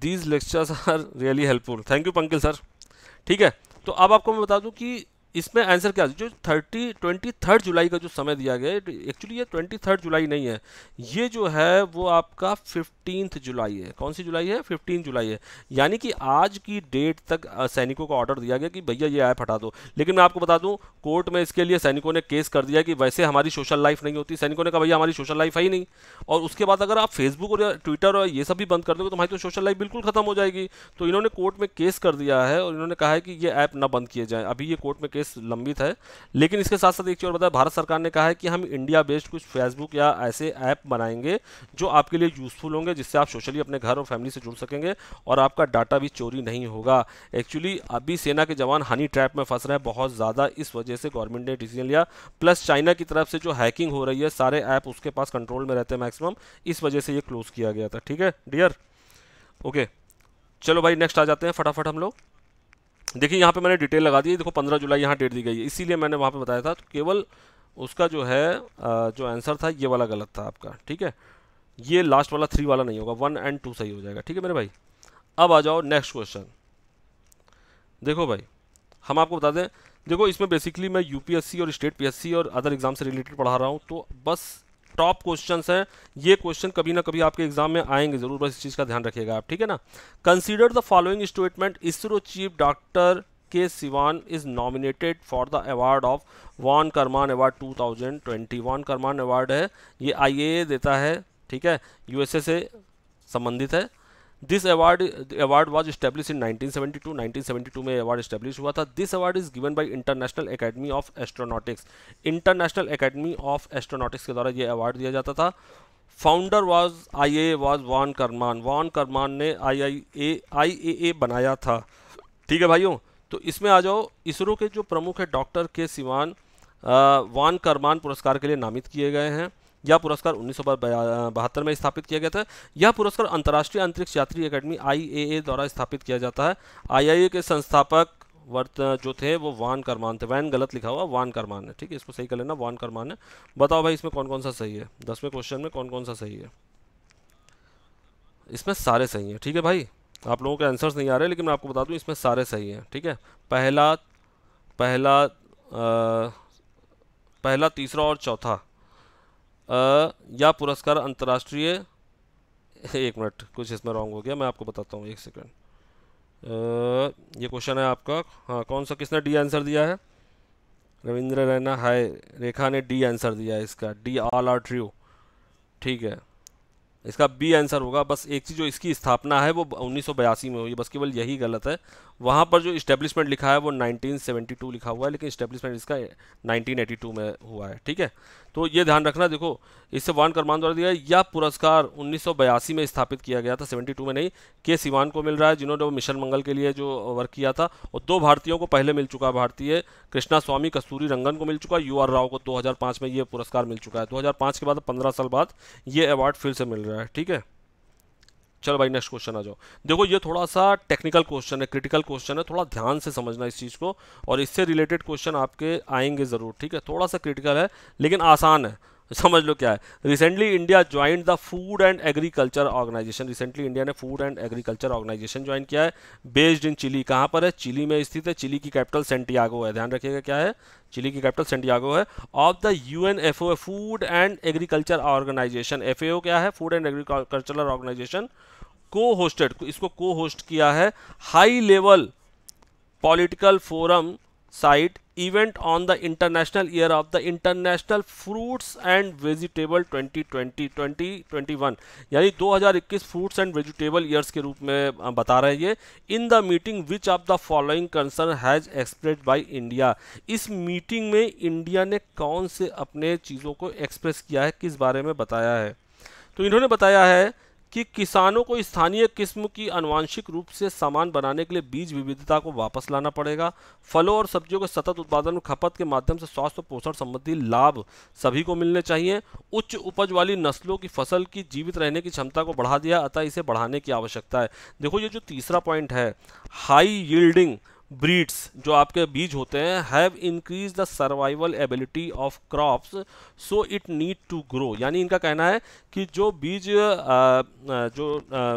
S1: these lectures are really helpful thank you Pankil sir ठीक है तो अब आपको मैं बता दूँ कि इसमें आंसर क्या जो थर्टी ट्वेंटी थर्ड जुलाई का जो समय दिया गया एक्चुअली ये ट्वेंटी थर्ड जुलाई नहीं है ये जो है वो आपका फिफ्टींथ जुलाई है कौन सी जुलाई है फिफ्टीन जुलाई है यानी कि आज की डेट तक सैनिकों को ऑर्डर दिया गया कि भैया ये ऐप हटा दो लेकिन मैं आपको बता दूँ कोर्ट में इसके लिए सैनिकों ने केस कर दिया कि वैसे हमारी सोशल लाइफ नहीं होती सैनिकों ने कहा भैया हमारी सोशल लाइफ है ही नहीं और उसके बाद अगर आप फेसबुक और ट्विटर और ये सब भी बंद कर दोगे तो हमारी तो सोशल लाइफ बिल्कुल खत्म हो जाएगी तो इन्होंने कोर्ट में केस कर दिया है और इन्होंने कहा है कि ये ऐप ना बंद किए जाए अभी ये कोर्ट में केस लिस्ट लंबित है लेकिन इसके साथ साथ एक चीज़ और बताया भारत सरकार ने कहा है कि हम इंडिया बेस्ड कुछ फेसबुक या ऐसे ऐप बनाएंगे जो आपके लिए यूज़फुल होंगे जिससे आप सोशली अपने घर और फैमिली से जुड़ सकेंगे और आपका डाटा भी चोरी नहीं होगा एक्चुअली अभी सेना के जवान हनी ट्रैप में फंस रहे हैं बहुत ज़्यादा इस वजह से गवर्नमेंट ने डिसीजन लिया प्लस चाइना की तरफ से जो हैकिंग हो रही है सारे ऐप उसके पास कंट्रोल में रहते हैं मैक्सिमम इस वजह से ये क्लोज़ किया गया था ठीक है डियर ओके चलो भाई नेक्स्ट आ जाते हैं फटाफट हम लोग देखिए यहाँ पे मैंने डिटेल लगा दी देखो 15 जुलाई यहाँ डेट दी गई है इसीलिए मैंने वहाँ पे बताया था तो केवल उसका जो है जो आंसर था ये वाला गलत था आपका ठीक है ये लास्ट वाला थ्री वाला नहीं होगा वन एंड टू सही हो जाएगा ठीक है मेरे भाई अब आ जाओ नेक्स्ट क्वेश्चन देखो भाई हम आपको बता दें देखो इसमें बेसिकली मैं यूपीएससी और स्टेट पीएससी और अदर एग्जाम से रिलेटेड पढ़ा रहा हूँ तो बस टॉप क्वेश्चन हैं ये क्वेश्चन कभी ना कभी आपके एग्जाम में आएंगे जरूर बस इस चीज़ का ध्यान रखिएगा आप ठीक है ना consider the following statement ISRO chief doctor K Sivan is nominated for the award of von Karman award 2021 Karman award है ये ए देता है ठीक है यूएसए से संबंधित है this award award was establish in 1972 1972 में अवार्ड स्टैब्लिश हुआ था this award is given by International Academy of Astronautics International Academy of Astronautics के द्वारा ये अवार्ड दिया जाता था founder was I A was von Karman von Karman ने आई आई ए आई ए ए बनाया था ठीक है भाइयों तो इसमें आ जाओ इसरो के जो प्रमुख है डॉक्टर के सिवान वान करमान पुरस्कार के लिए नामित किए गए हैं यह पुरस्कार उन्नीस बहत्तर में स्थापित किया गया था यह पुरस्कार अंतर्राष्ट्रीय अंतरिक्ष यात्री अकेडमी आई द्वारा स्थापित किया जाता है आई के संस्थापक वर्त जो थे वो वान करमान थे वैन गलत लिखा हुआ वान करमान है ठीक है इसको सही कर लेना वान करमान है बताओ भाई इसमें कौन कौन सा सही है दसवें क्वेश्चन में कौन कौन सा सही है इसमें सारे सही हैं ठीक है भाई आप लोगों के आंसर्स नहीं आ रहे लेकिन मैं आपको बता दूं इसमें सारे सही हैं ठीक है पहला पहला आ, पहला तीसरा और चौथा या पुरस्कार अंतर्राष्ट्रीय एक मिनट कुछ इसमें रॉन्ग हो गया मैं आपको बताता हूँ एक सेकंड ये क्वेश्चन है आपका हाँ कौन सा किसने डी आंसर दिया है रविंद्र रैना हाय रेखा ने डी आंसर दिया है इसका डी ऑल आर ट्रू ठीक है इसका बी आंसर होगा बस एक चीज़ जो इसकी स्थापना है वो उन्नीस में हुई बस केवल यही गलत है वहाँ पर जो इस्टेब्लिशमेंट लिखा है वो 1972 लिखा हुआ है लेकिन इस्टेब्लिशमेंट इसका 1982 में हुआ है ठीक है तो ये ध्यान रखना देखो इससे वान करमान द्वारा दिया यह पुरस्कार उन्नीस में स्थापित किया गया था 72 में नहीं के सिवान को मिल रहा है जिन्होंने वो मिशन मंगल के लिए जो वर्क किया था और दो भारतीयों को पहले मिल चुका भारतीय कृष्णा स्वामी कस्तूरी रंगन को मिल चुका यू आर राव को दो में ये पुरस्कार मिल चुका है दो के बाद पंद्रह साल बाद ये अवार्ड फिर से मिल रहा है ठीक है चलो भाई नेक्स्ट क्वेश्चन आ जाओ देखो ये थोड़ा सा टेक्निकल क्वेश्चन है क्रिटिकल क्वेश्चन है थोड़ा ध्यान से समझना इस चीज़ को और इससे रिलेटेड क्वेश्चन आपके आएंगे ज़रूर ठीक है थोड़ा सा क्रिटिकल है लेकिन आसान है समझ लो क्या है recently India join the Food and Agriculture Organization recently India ने Food and Agriculture Organization join किया है बेस्ड इन चिली कहाँ पर है चिली में स्थित है चिली की कैपिटल सेंटियागो है ध्यान रखिएगा क्या है चिली की कैपिटल सेंटियागो है of the U N F O Food and Agriculture Organization F क्या है फूड एंड एग्रीकल्चरल ऑर्गेनाइजेशन को होस्टेड इसको को होस्ट किया है high level political forum side event on the International Year of the International Fruits and Vegetable 2020 2021 यानी 2021 फ्रूट्स एंड वेजिटेबल ईयर्स के रूप में बता रहे हैं ये in the meeting which of the following concern has express by India इस मीटिंग में इंडिया ने कौन से अपने चीज़ों को एक्सप्रेस किया है किस बारे में बताया है तो इन्होंने बताया है कि किसानों को स्थानीय किस्म की अनुवांशिक रूप से सामान बनाने के लिए बीज विविधता को वापस लाना पड़ेगा फलों और सब्जियों के सतत उत्पादन और खपत के माध्यम से स्वास्थ्य पोषण संबंधी लाभ सभी को मिलने चाहिए उच्च उपज वाली नस्लों की फसल की जीवित रहने की क्षमता को बढ़ा दिया अतः इसे बढ़ाने की आवश्यकता है देखो ये जो तीसरा पॉइंट है हाई यील्डिंग ब्रीड्स जो आपके बीज होते हैं have increase the survival ability of crops so it need to grow यानी इनका कहना है कि जो बीज जो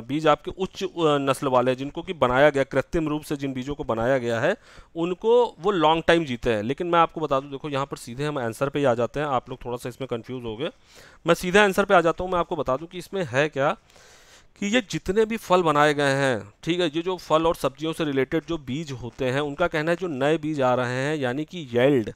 S1: बीज आपके उच्च नस्ल वाले जिनको कि बनाया गया कृत्रिम रूप से जिन बीजों को बनाया गया है उनको वो लॉन्ग टाइम जीते हैं लेकिन मैं आपको बता दूं देखो यहाँ पर सीधे हम आंसर पे ही आ जाते हैं आप लोग थोड़ा सा इसमें कंफ्यूज हो गए मैं सीधे आंसर पर आ जाता हूँ मैं आपको बता दूँ कि इसमें है क्या कि ये जितने भी फल बनाए गए हैं ठीक है ये जो फल और सब्जियों से रिलेटेड जो बीज होते हैं उनका कहना है जो नए बीज आ रहे हैं यानी कि येल्ड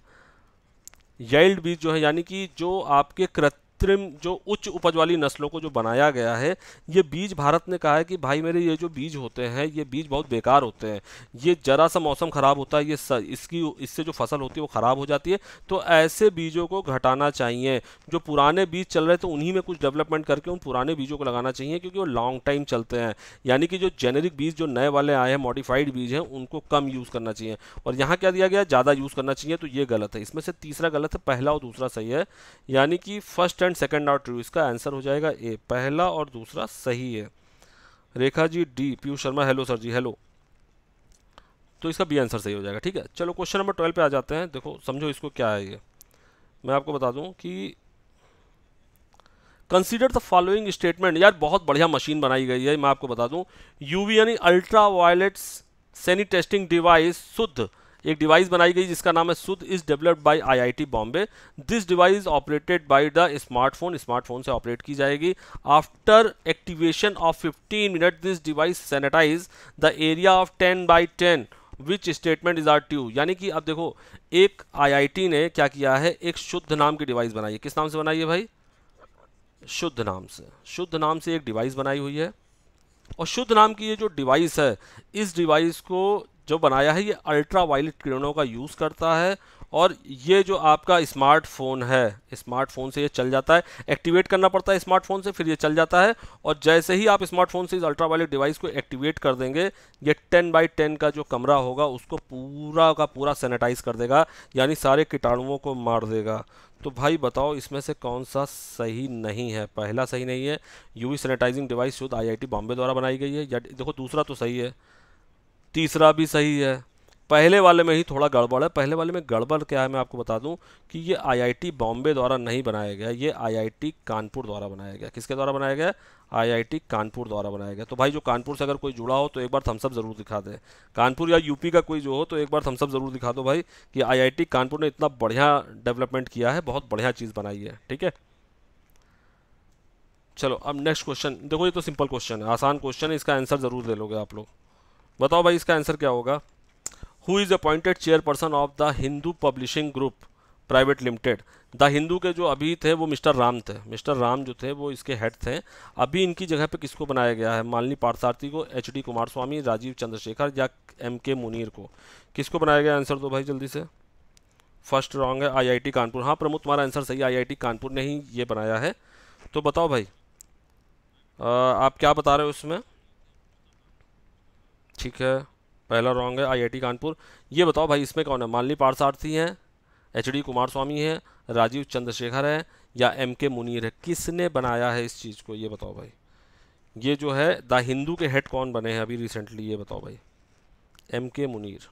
S1: येल्ड बीज जो है यानी कि जो आपके कृत कृत्रिम जो उच्च उपज वाली नस्लों को जो बनाया गया है ये बीज भारत ने कहा है कि भाई मेरे ये जो बीज होते हैं ये बीज बहुत बेकार होते हैं ये जरा सा मौसम ख़राब होता है ये स, इसकी इससे जो फसल होती है वो ख़राब हो जाती है तो ऐसे बीजों को घटाना चाहिए जो पुराने बीज चल रहे तो उन्हीं में कुछ डेवलपमेंट करके उन पुराने बीजों को लगाना चाहिए क्योंकि वो लॉन्ग टाइम चलते हैं यानी कि जो जेनेरिक बीज जो नए वाले आए हैं मॉडिफाइड बीज हैं उनको कम यूज़ करना चाहिए और यहाँ क्या दिया गया ज़्यादा यूज़ करना चाहिए तो ये गलत है इसमें से तीसरा गलत है पहला और दूसरा सही है यानी कि first and second are true इसका आंसर हो जाएगा ए पहला और दूसरा सही है Rekha ji D Piyush Sharma hello sir जी हेलो तो इसका बी आंसर सही हो जाएगा ठीक है चलो क्वेश्चन नंबर ट्वेल्व पे आ जाते हैं देखो समझो इसको क्या है ये मैं आपको बता दूं कि कंसीडर द फॉलोइंग स्टेटमेंट यार बहुत बढ़िया मशीन बनाई गई है मैं आपको बता दूं यूवी यानी अल्ट्रा सेनी टेस्टिंग डिवाइस शुद्ध एक डिवाइस बनाई गई जिसका नाम है सुद is developed by IIT Bombay this device operated by the smartphone smartphone से ऑपरेट की जाएगी after activation of 15 minute this device sanitize the area of 10 by 10 which statement is are true यानी कि अब देखो एक आई ने क्या किया है एक शुद्ध नाम की डिवाइस बनाई है किस नाम से बनाई है भाई शुद्ध नाम से शुद्ध नाम से एक डिवाइस बनाई हुई है और शुद्ध नाम की ये जो डिवाइस है इस डिवाइस को जो बनाया है ये अल्ट्रा वायलेट किरणों का यूज़ करता है और ये जो आपका स्मार्टफोन है स्मार्टफोन से ये चल जाता है एक्टिवेट करना पड़ता है स्मार्टफोन से फिर ये चल जाता है और जैसे ही आप स्मार्टफोन से इस अल्ट्रा वायलेट डिवाइस को एक्टिवेट कर देंगे ये 10 बाई 10 का जो कमरा होगा उसको पूरा का पूरा सैनिटाइज कर देगा यानी सारे कीटाणुओं को मार देगा तो भाई बताओ इसमें से कौन सा सही नहीं है पहला सही नहीं है यूवी सैनिटाइजिंग डिवाइस शुद्ध टी बॉम्बे द्वारा बनाई गई है या देखो दूसरा तो सही है तीसरा भी सही है पहले वाले में ही थोड़ा गड़बड़ है पहले वाले में गड़बड़ क्या है मैं आपको बता दूं कि ये आईआईटी बॉम्बे द्वारा नहीं बनाया गया ये आईआईटी कानपुर द्वारा बनाया गया किसके द्वारा बनाया गया आईआईटी कानपुर द्वारा बनाया गया तो भाई जो कानपुर से अगर कोई जुड़ा हो तो एक बार थम्सअप ज़रूर दिखा दे कानपुर या यूपी का कोई जो हो तो एक बार थम्सअप ज़रूर दिखा दो भाई कि आई कानपुर ने इतना बढ़िया डेवलपमेंट किया है बहुत बढ़िया चीज़ बनाई है ठीक है चलो अब नेक्स्ट क्वेश्चन देखो ये तो सिंपल क्वेश्चन है आसान क्वेश्चन है इसका आंसर ज़रूर दे लोगे आप लोग बताओ भाई इसका आंसर क्या होगा who is appointed chairperson of the Hindu publishing group private limited the Hindu के जो अभी थे वो मिस्टर राम थे मिस्टर राम जो थे वो इसके हेड थे अभी इनकी जगह पे किसको बनाया गया है मालिनी पार्थार्थी को H D Kumaraswamy Rajeev Chandrasekhar या एम के मुनीर को किसको बनाया गया आंसर दो भाई जल्दी से फर्स्ट रॉन्ग है आईआईटी कानपुर हाँ प्रमुख तुम्हारा आंसर सही टी कानपुर ने ही ये बनाया है तो बताओ भाई आ, आप क्या बता रहे हो उसमें ठीक है पहला रॉन्ग है आईआईटी कानपुर ये बताओ भाई इसमें कौन है मालनी पारसारथी हैं एच डी कुमार स्वामी है राजीव चंद्रशेखर है या एम के मुनीर है किसने बनाया है इस चीज़ को ये बताओ भाई ये जो है द हिंदू के हेड कौन बने हैं अभी रिसेंटली ये बताओ भाई एम के मुनीर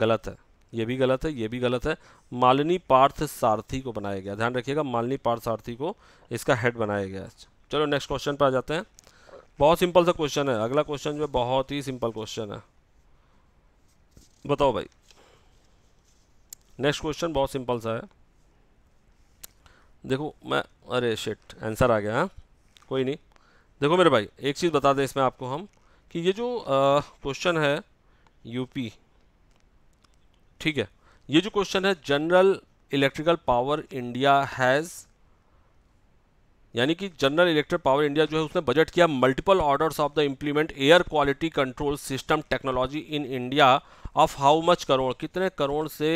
S1: गलत है ये भी गलत है ये भी गलत है मालिनी पार्थ सारथी को बनाया गया ध्यान रखिएगा मालिनी पार्थ सारथी को इसका हेड बनाया गया चलो नेक्स्ट क्वेश्चन पर आ जाते हैं बहुत सिंपल सा क्वेश्चन है अगला क्वेश्चन जो है बहुत ही सिंपल क्वेश्चन है बताओ भाई नेक्स्ट क्वेश्चन बहुत सिंपल सा है देखो मैं अरे शिट आंसर आ गया हाँ कोई नहीं देखो मेरे भाई एक चीज़ बता दें इसमें आपको हम कि ये जो क्वेश्चन है यूपी ठीक है ये जो क्वेश्चन है general electrical power India has यानी कि जनरल इलेक्ट्रिक पावर इंडिया जो है उसने बजट किया multiple orders of the implement air quality control system technology in India of how much crore कितने करोड़ से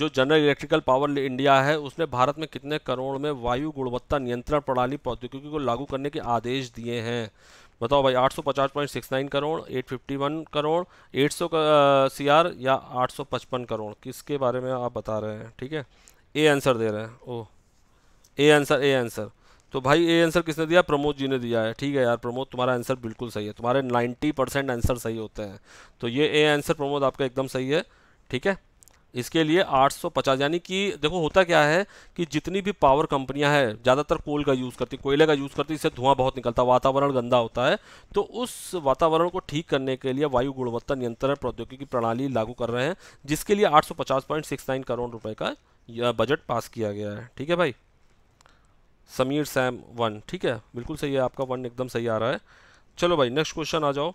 S1: जो जनरल इलेक्ट्रिकल पावर इंडिया है उसने भारत में कितने करोड़ में वायु गुणवत्ता नियंत्रण प्रणाली प्रौद्योगिकी को लागू करने के आदेश दिए हैं बताओ भाई 850.69 करोड़ 851 करोड़ 800 सी आर या 855 करोड़ किसके बारे में आप बता रहे हैं ठीक है ए आंसर दे रहे हैं ओ ए आंसर ए आंसर तो भाई ए आंसर किसने दिया प्रमोद जी ने दिया है ठीक है यार प्रमोद तुम्हारा आंसर बिल्कुल सही है तुम्हारे 90 परसेंट आंसर सही होते हैं तो ये ए आंसर प्रमोद आपका एकदम सही है ठीक है इसके लिए 850 यानी कि देखो होता क्या है कि जितनी भी पावर कंपनियां हैं ज़्यादातर कोल का यूज़ करती कोयले का यूज़ करती इससे धुआं बहुत निकलता वातावरण गंदा होता है तो उस वातावरण को ठीक करने के लिए वायु गुणवत्ता नियंत्रण प्रौद्योगिकी प्रणाली लागू कर रहे हैं जिसके लिए आठ करोड़ रुपये का यह बजट पास किया गया है ठीक है भाई समीर सैम वन ठीक है बिल्कुल सही है आपका वन एकदम सही आ रहा है चलो भाई नेक्स्ट क्वेश्चन आ जाओ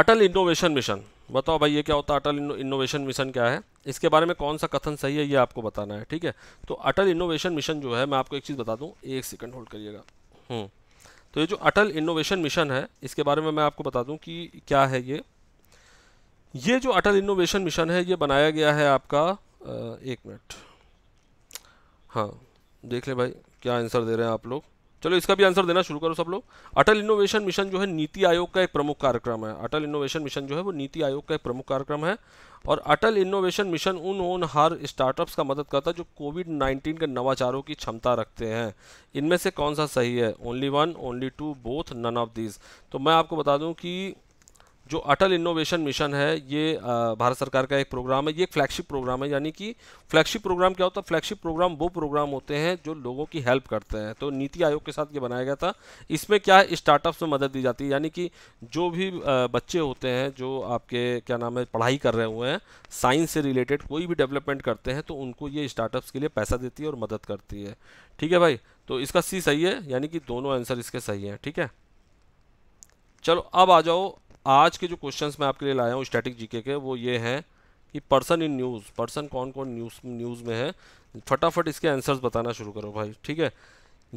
S1: अटल इनोवेशन मिशन बताओ भाई ये क्या होता है अटल इनोवेशन मिशन क्या है इसके बारे में कौन सा कथन सही है ये आपको बताना है ठीक है तो अटल इनोवेशन मिशन जो है मैं आपको एक चीज़ बता दूँ एक सेकंड होल्ड करिएगा हम्म। तो ये जो अटल इनोवेशन मिशन है इसके बारे में मैं आपको बता दूँ कि क्या है ये ये जो अटल इनोवेशन मिशन है ये बनाया गया है आपका एक मिनट हाँ देख ले भाई क्या आंसर दे रहे हैं आप लोग चलो इसका भी आंसर देना शुरू करो सब लोग अटल इनोवेशन मिशन जो है नीति आयोग का एक प्रमुख कार्यक्रम है अटल इनोवेशन मिशन जो है वो नीति आयोग का एक प्रमुख कार्यक्रम है और अटल इनोवेशन मिशन उन ओन हर स्टार्टअप्स का मदद करता है जो कोविड 19 के नवाचारों की क्षमता रखते हैं इनमें से कौन सा सही है only one only two both none of these तो मैं आपको बता दूँ कि जो अटल इनोवेशन मिशन है ये भारत सरकार का एक प्रोग्राम है ये एक फ्लैगशिप प्रोग्राम है यानी कि फ्लैगशिप प्रोग्राम क्या होता है फ्लैगशिप प्रोग्राम वो प्रोग्राम होते हैं जो लोगों की हेल्प करते हैं तो नीति आयोग के साथ ये बनाया गया था इसमें क्या है स्टार्टअप्स में मदद दी जाती है यानी कि जो भी बच्चे होते हैं जो आपके क्या नाम है पढ़ाई कर रहे हुए हैं साइंस से रिलेटेड कोई भी डेवलपमेंट करते हैं तो उनको ये स्टार्टअप्स के लिए पैसा देती है और मदद करती है ठीक है भाई तो इसका सी सही है यानी कि दोनों आंसर इसके सही हैं ठीक है चलो अब आ जाओ आज के जो क्वेश्चंस मैं आपके लिए लाया हूँ स्टैटिक जीके के वो ये हैं कि पर्सन इन न्यूज़ पर्सन कौन कौन न्यूज़ न्यूज़ में है फटाफट इसके आंसर्स बताना शुरू करो भाई ठीक है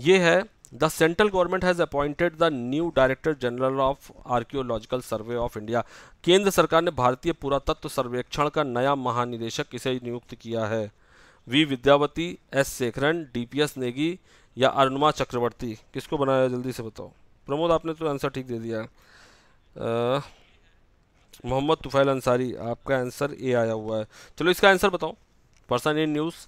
S1: ये है the central government has appointed the new director general of archaeological survey of India केंद्र सरकार ने भारतीय पुरातत्व सर्वेक्षण का नया महानिदेशक इसे नियुक्त किया है V Vidyavathi S Shekharan D Negi या अरुणमा चक्रवर्ती किसको बनाया जल्दी से बताओ प्रमोद आपने तो आंसर ठीक दे दिया है मोहम्मद तुफैल अंसारी आपका आंसर ए आया हुआ है चलो इसका आंसर बताओ पर्सन इन न्यूज़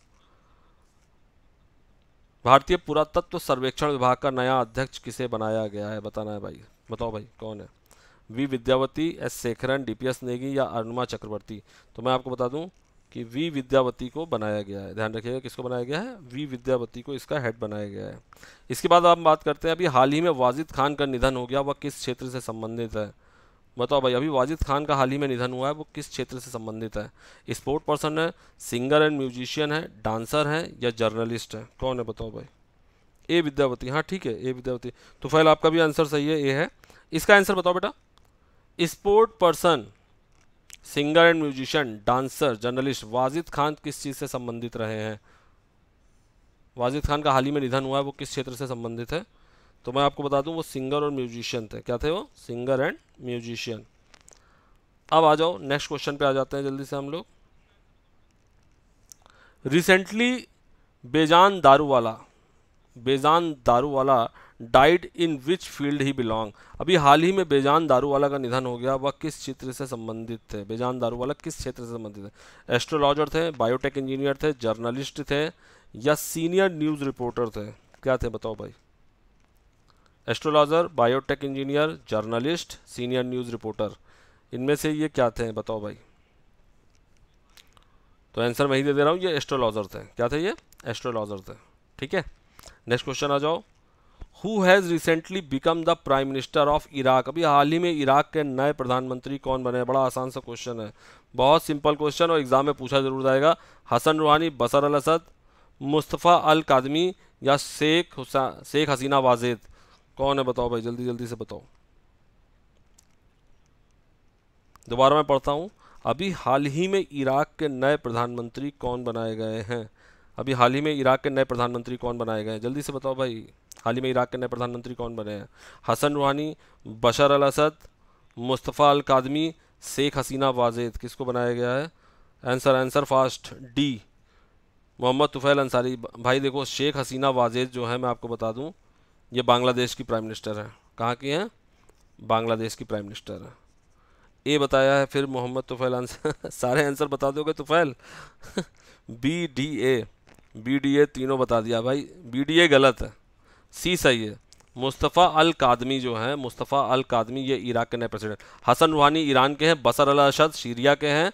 S1: भारतीय पुरातत्व सर्वेक्षण विभाग का नया अध्यक्ष किसे बनाया गया है बताना है भाई बताओ भाई कौन है V Vidyavathi S Shekharan DPS Negi या अरुणमा चक्रवर्ती तो मैं आपको बता दूं कि वी विद्यावती को बनाया गया है ध्यान रखिएगा किसको बनाया गया है वी विद्यावती को इसका हेड बनाया गया है इसके बाद आप बात करते हैं अभी हाल ही में वाजिद खान का निधन हो गया वह किस क्षेत्र से संबंधित है बताओ भाई अभी वाजिद खान का हाल ही में निधन हुआ है वो किस क्षेत्र से संबंधित है स्पोर्ट पर्सन है सिंगर एंड म्यूजिशियन है डांसर है या जर्नलिस्ट है कौन है बताओ भाई ए विद्यावती हाँ ठीक है ए विद्यावती तो फैल आपका भी आंसर सही है ए है इसका आंसर बताओ बेटा sport person singer and musician dancer journalist Wajid Khan किस चीज़ से संबंधित रहे हैं वाजिद खान का हाल ही में निधन हुआ है वो किस क्षेत्र से संबंधित है तो मैं आपको बता दूं वो सिंगर और म्यूजिशियन थे क्या थे वो सिंगर एंड म्यूजिशियन अब आ जाओ नेक्स्ट क्वेश्चन पे आ जाते हैं जल्दी से हम लोग रिसेंटली बेजान दारू वाला Bejan Daruwalla died in which field he belong अभी हाल ही में बेजान दारूवाला का निधन हो गया वह किस क्षेत्र से संबंधित थे बेजान दारूवाला किस क्षेत्र से संबंधित है एस्ट्रोलॉजर थे बायोटेक इंजीनियर थे जर्नलिस्ट थे या सीनियर न्यूज़ रिपोर्टर थे क्या थे बताओ भाई astrologer biotech engineer journalist senior news reporter इनमें से ये क्या थे बताओ भाई तो आंसर मैं ही दे दे रहा हूँ ये एस्ट्रोलॉजर थे क्या थे ये एस्ट्रोलॉजर थे ठीक है नेक्स्ट क्वेश्चन आ जाओ who has recently become the prime minister of Iraq अभी हाल ही में इराक के नए प्रधानमंत्री कौन बने बड़ा आसान सा क्वेश्चन है बहुत सिंपल क्वेश्चन और एग्ज़ाम में पूछा जरूर जाएगा हसन रूहानी बसर अल असद मुस्तफ़ा अल कादमी या शेख हुसा शेख हसीना वाजेद कौन है बताओ भाई जल्दी जल्दी से बताओ दोबारा मैं पढ़ता हूँ अभी हाल ही में इराक के नए प्रधानमंत्री कौन बनाए गए हैं अभी हाल ही में इराक के नए प्रधानमंत्री कौन बनाए गए हैं जल्दी से बताओ भाई हाल ही में इराक के नए प्रधानमंत्री कौन बने हैं हसन रूहानी बशर अल असद मुस्तफ़ा अल कादमी शेख हसीना वाजेद किसको बनाया गया है answer answer fast D Mohammed Tufail Ansari भाई देखो शेख हसीना वाजेद जो है मैं आपको बता दूँ ये बांग्लादेश की प्राइम मिनिस्टर है कहाँ की हैं बांग्लादेश की प्राइम मिनिस्टर है ए बताया है फिर मोहम्मद तुफैल आंसर सारे आंसर बता दोगे Tufail B D A B D A तीनों बता दिया भाई बी डी ए गलत है सी सही है मुस्तफ़ा अल कादमी जो है मुस्तफ़ा अल कादमी ये इराक के नए प्रेसिडेंट हसन रूहानी ईरान के हैं बसर अल अशद सीरिया के हैं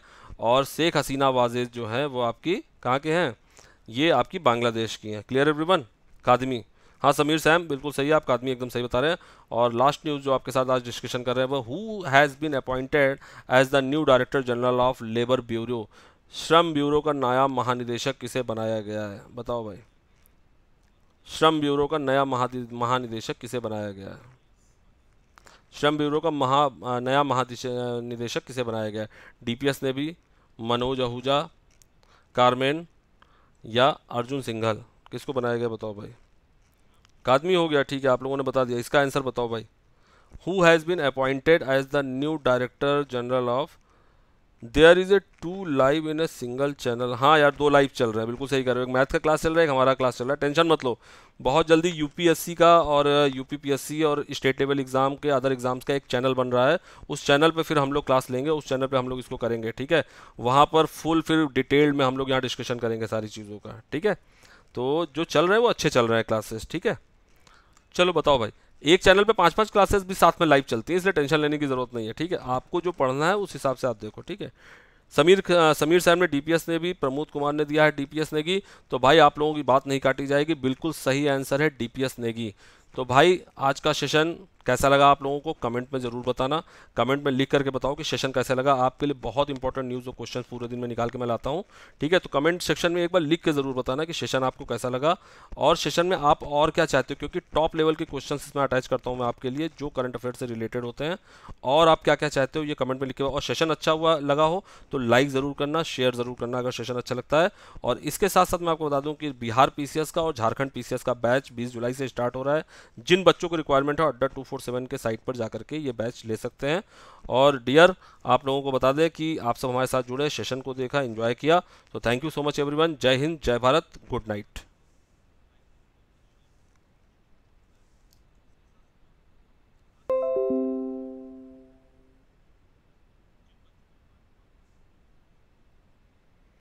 S1: और शेख हसीना वाजिद जो हैं वो आपकी कहाँ के हैं ये आपकी बांग्लादेश की हैं क्लियर एवरीवन कादमी हाँ समीर सैम बिल्कुल सही है आप कादमी एकदम सही बता रहे हैं और लास्ट न्यूज़ जो आपके साथ आज डिस्कशन कर रहे हैं वो who has been appointed as the new director general of labour bureau श्रम ब्यूरो का नया महानिदेशक किसे बनाया गया है बताओ भाई श्रम ब्यूरो का नया महानिदेशक किसे बनाया गया है श्रम ब्यूरो का महा नया महानिदेशक किसे बनाया गया डीपीएस ने भी मनोज आहूजा कारमेन या अर्जुन सिंघल किसको बनाया गया बताओ भाई कादमी हो गया ठीक है आप लोगों ने बता दिया इसका आंसर बताओ भाई who has been appointed as the new director general of there is a to live in a single channel हाँ यार दो लाइव चल रहा है बिल्कुल सही कर रहे हो एक मैथ का क्लास चल रहा है एक हमारा क्लास चल रहा है टेंशन मत लो बहुत जल्दी यूपीएससी का और यूपीपीएससी uh, और स्टेट लेवल एग्ज़ाम के अदर एग्ज़ाम्स का एक चैनल बन रहा है उस चैनल पे फिर हम लोग क्लास लेंगे उस चैनल पे हम लोग इसको करेंगे ठीक है वहाँ पर फुल फिर डिटेल में हम लोग यहाँ डिस्कशन करेंगे सारी चीज़ों का ठीक है तो जो चल रहा है वो अच्छे चल रहे हैं क्लासेस ठीक है चलो बताओ भाई एक चैनल पे पांच पांच क्लासेस भी साथ में लाइव चलती है इसलिए टेंशन लेने की जरूरत नहीं है ठीक है आपको जो पढ़ना है उस हिसाब से आप देखो ठीक है समीर समीर साहब ने डीपीएस ने भी प्रमोद कुमार ने दिया है डीपीएस नेगी तो भाई आप लोगों की बात नहीं काटी जाएगी बिल्कुल सही आंसर है डीपीएस नेगी तो भाई आज का सेशन कैसा लगा आप लोगों को कमेंट में ज़रूर बताना कमेंट में लिख करके बताओ कि सेशन कैसा लगा आपके लिए बहुत इंपॉर्टेंट न्यूज़ और क्वेश्चन पूरे दिन में निकाल के मैं लाता हूँ ठीक है तो कमेंट सेक्शन में एक बार लिख के ज़रूर बताना कि सेशन आपको कैसा लगा और सेशन में आप और क्या चाहते हो क्योंकि टॉप लेवल के क्वेश्चन इसमें अटैच करता हूँ मैं आपके लिए जो करंट अफेयर से रिलेटेड होते हैं और आप क्या क्या चाहते हो ये कमेंट में लिखे और सेशन अच्छा हुआ लगा हो तो लाइक ज़रूर करना शेयर ज़रूर करना अगर सेशन अच्छा लगता है और इसके साथ साथ मैं आपको बता दूँ कि बिहार पी का और झारखंड पी का बैच बीस जुलाई से स्टार्ट हो रहा है जिन बच्चों को रिक्वायरमेंट है अड्डा टू फोर सेवन के साइट पर जाकर के ये बैच ले सकते हैं और डियर आप लोगों को बता दें कि आप सब हमारे साथ जुड़े सेशन को देखा इन्जॉय किया तो thank you so much everyone जय हिंद जय भारत गुड नाइट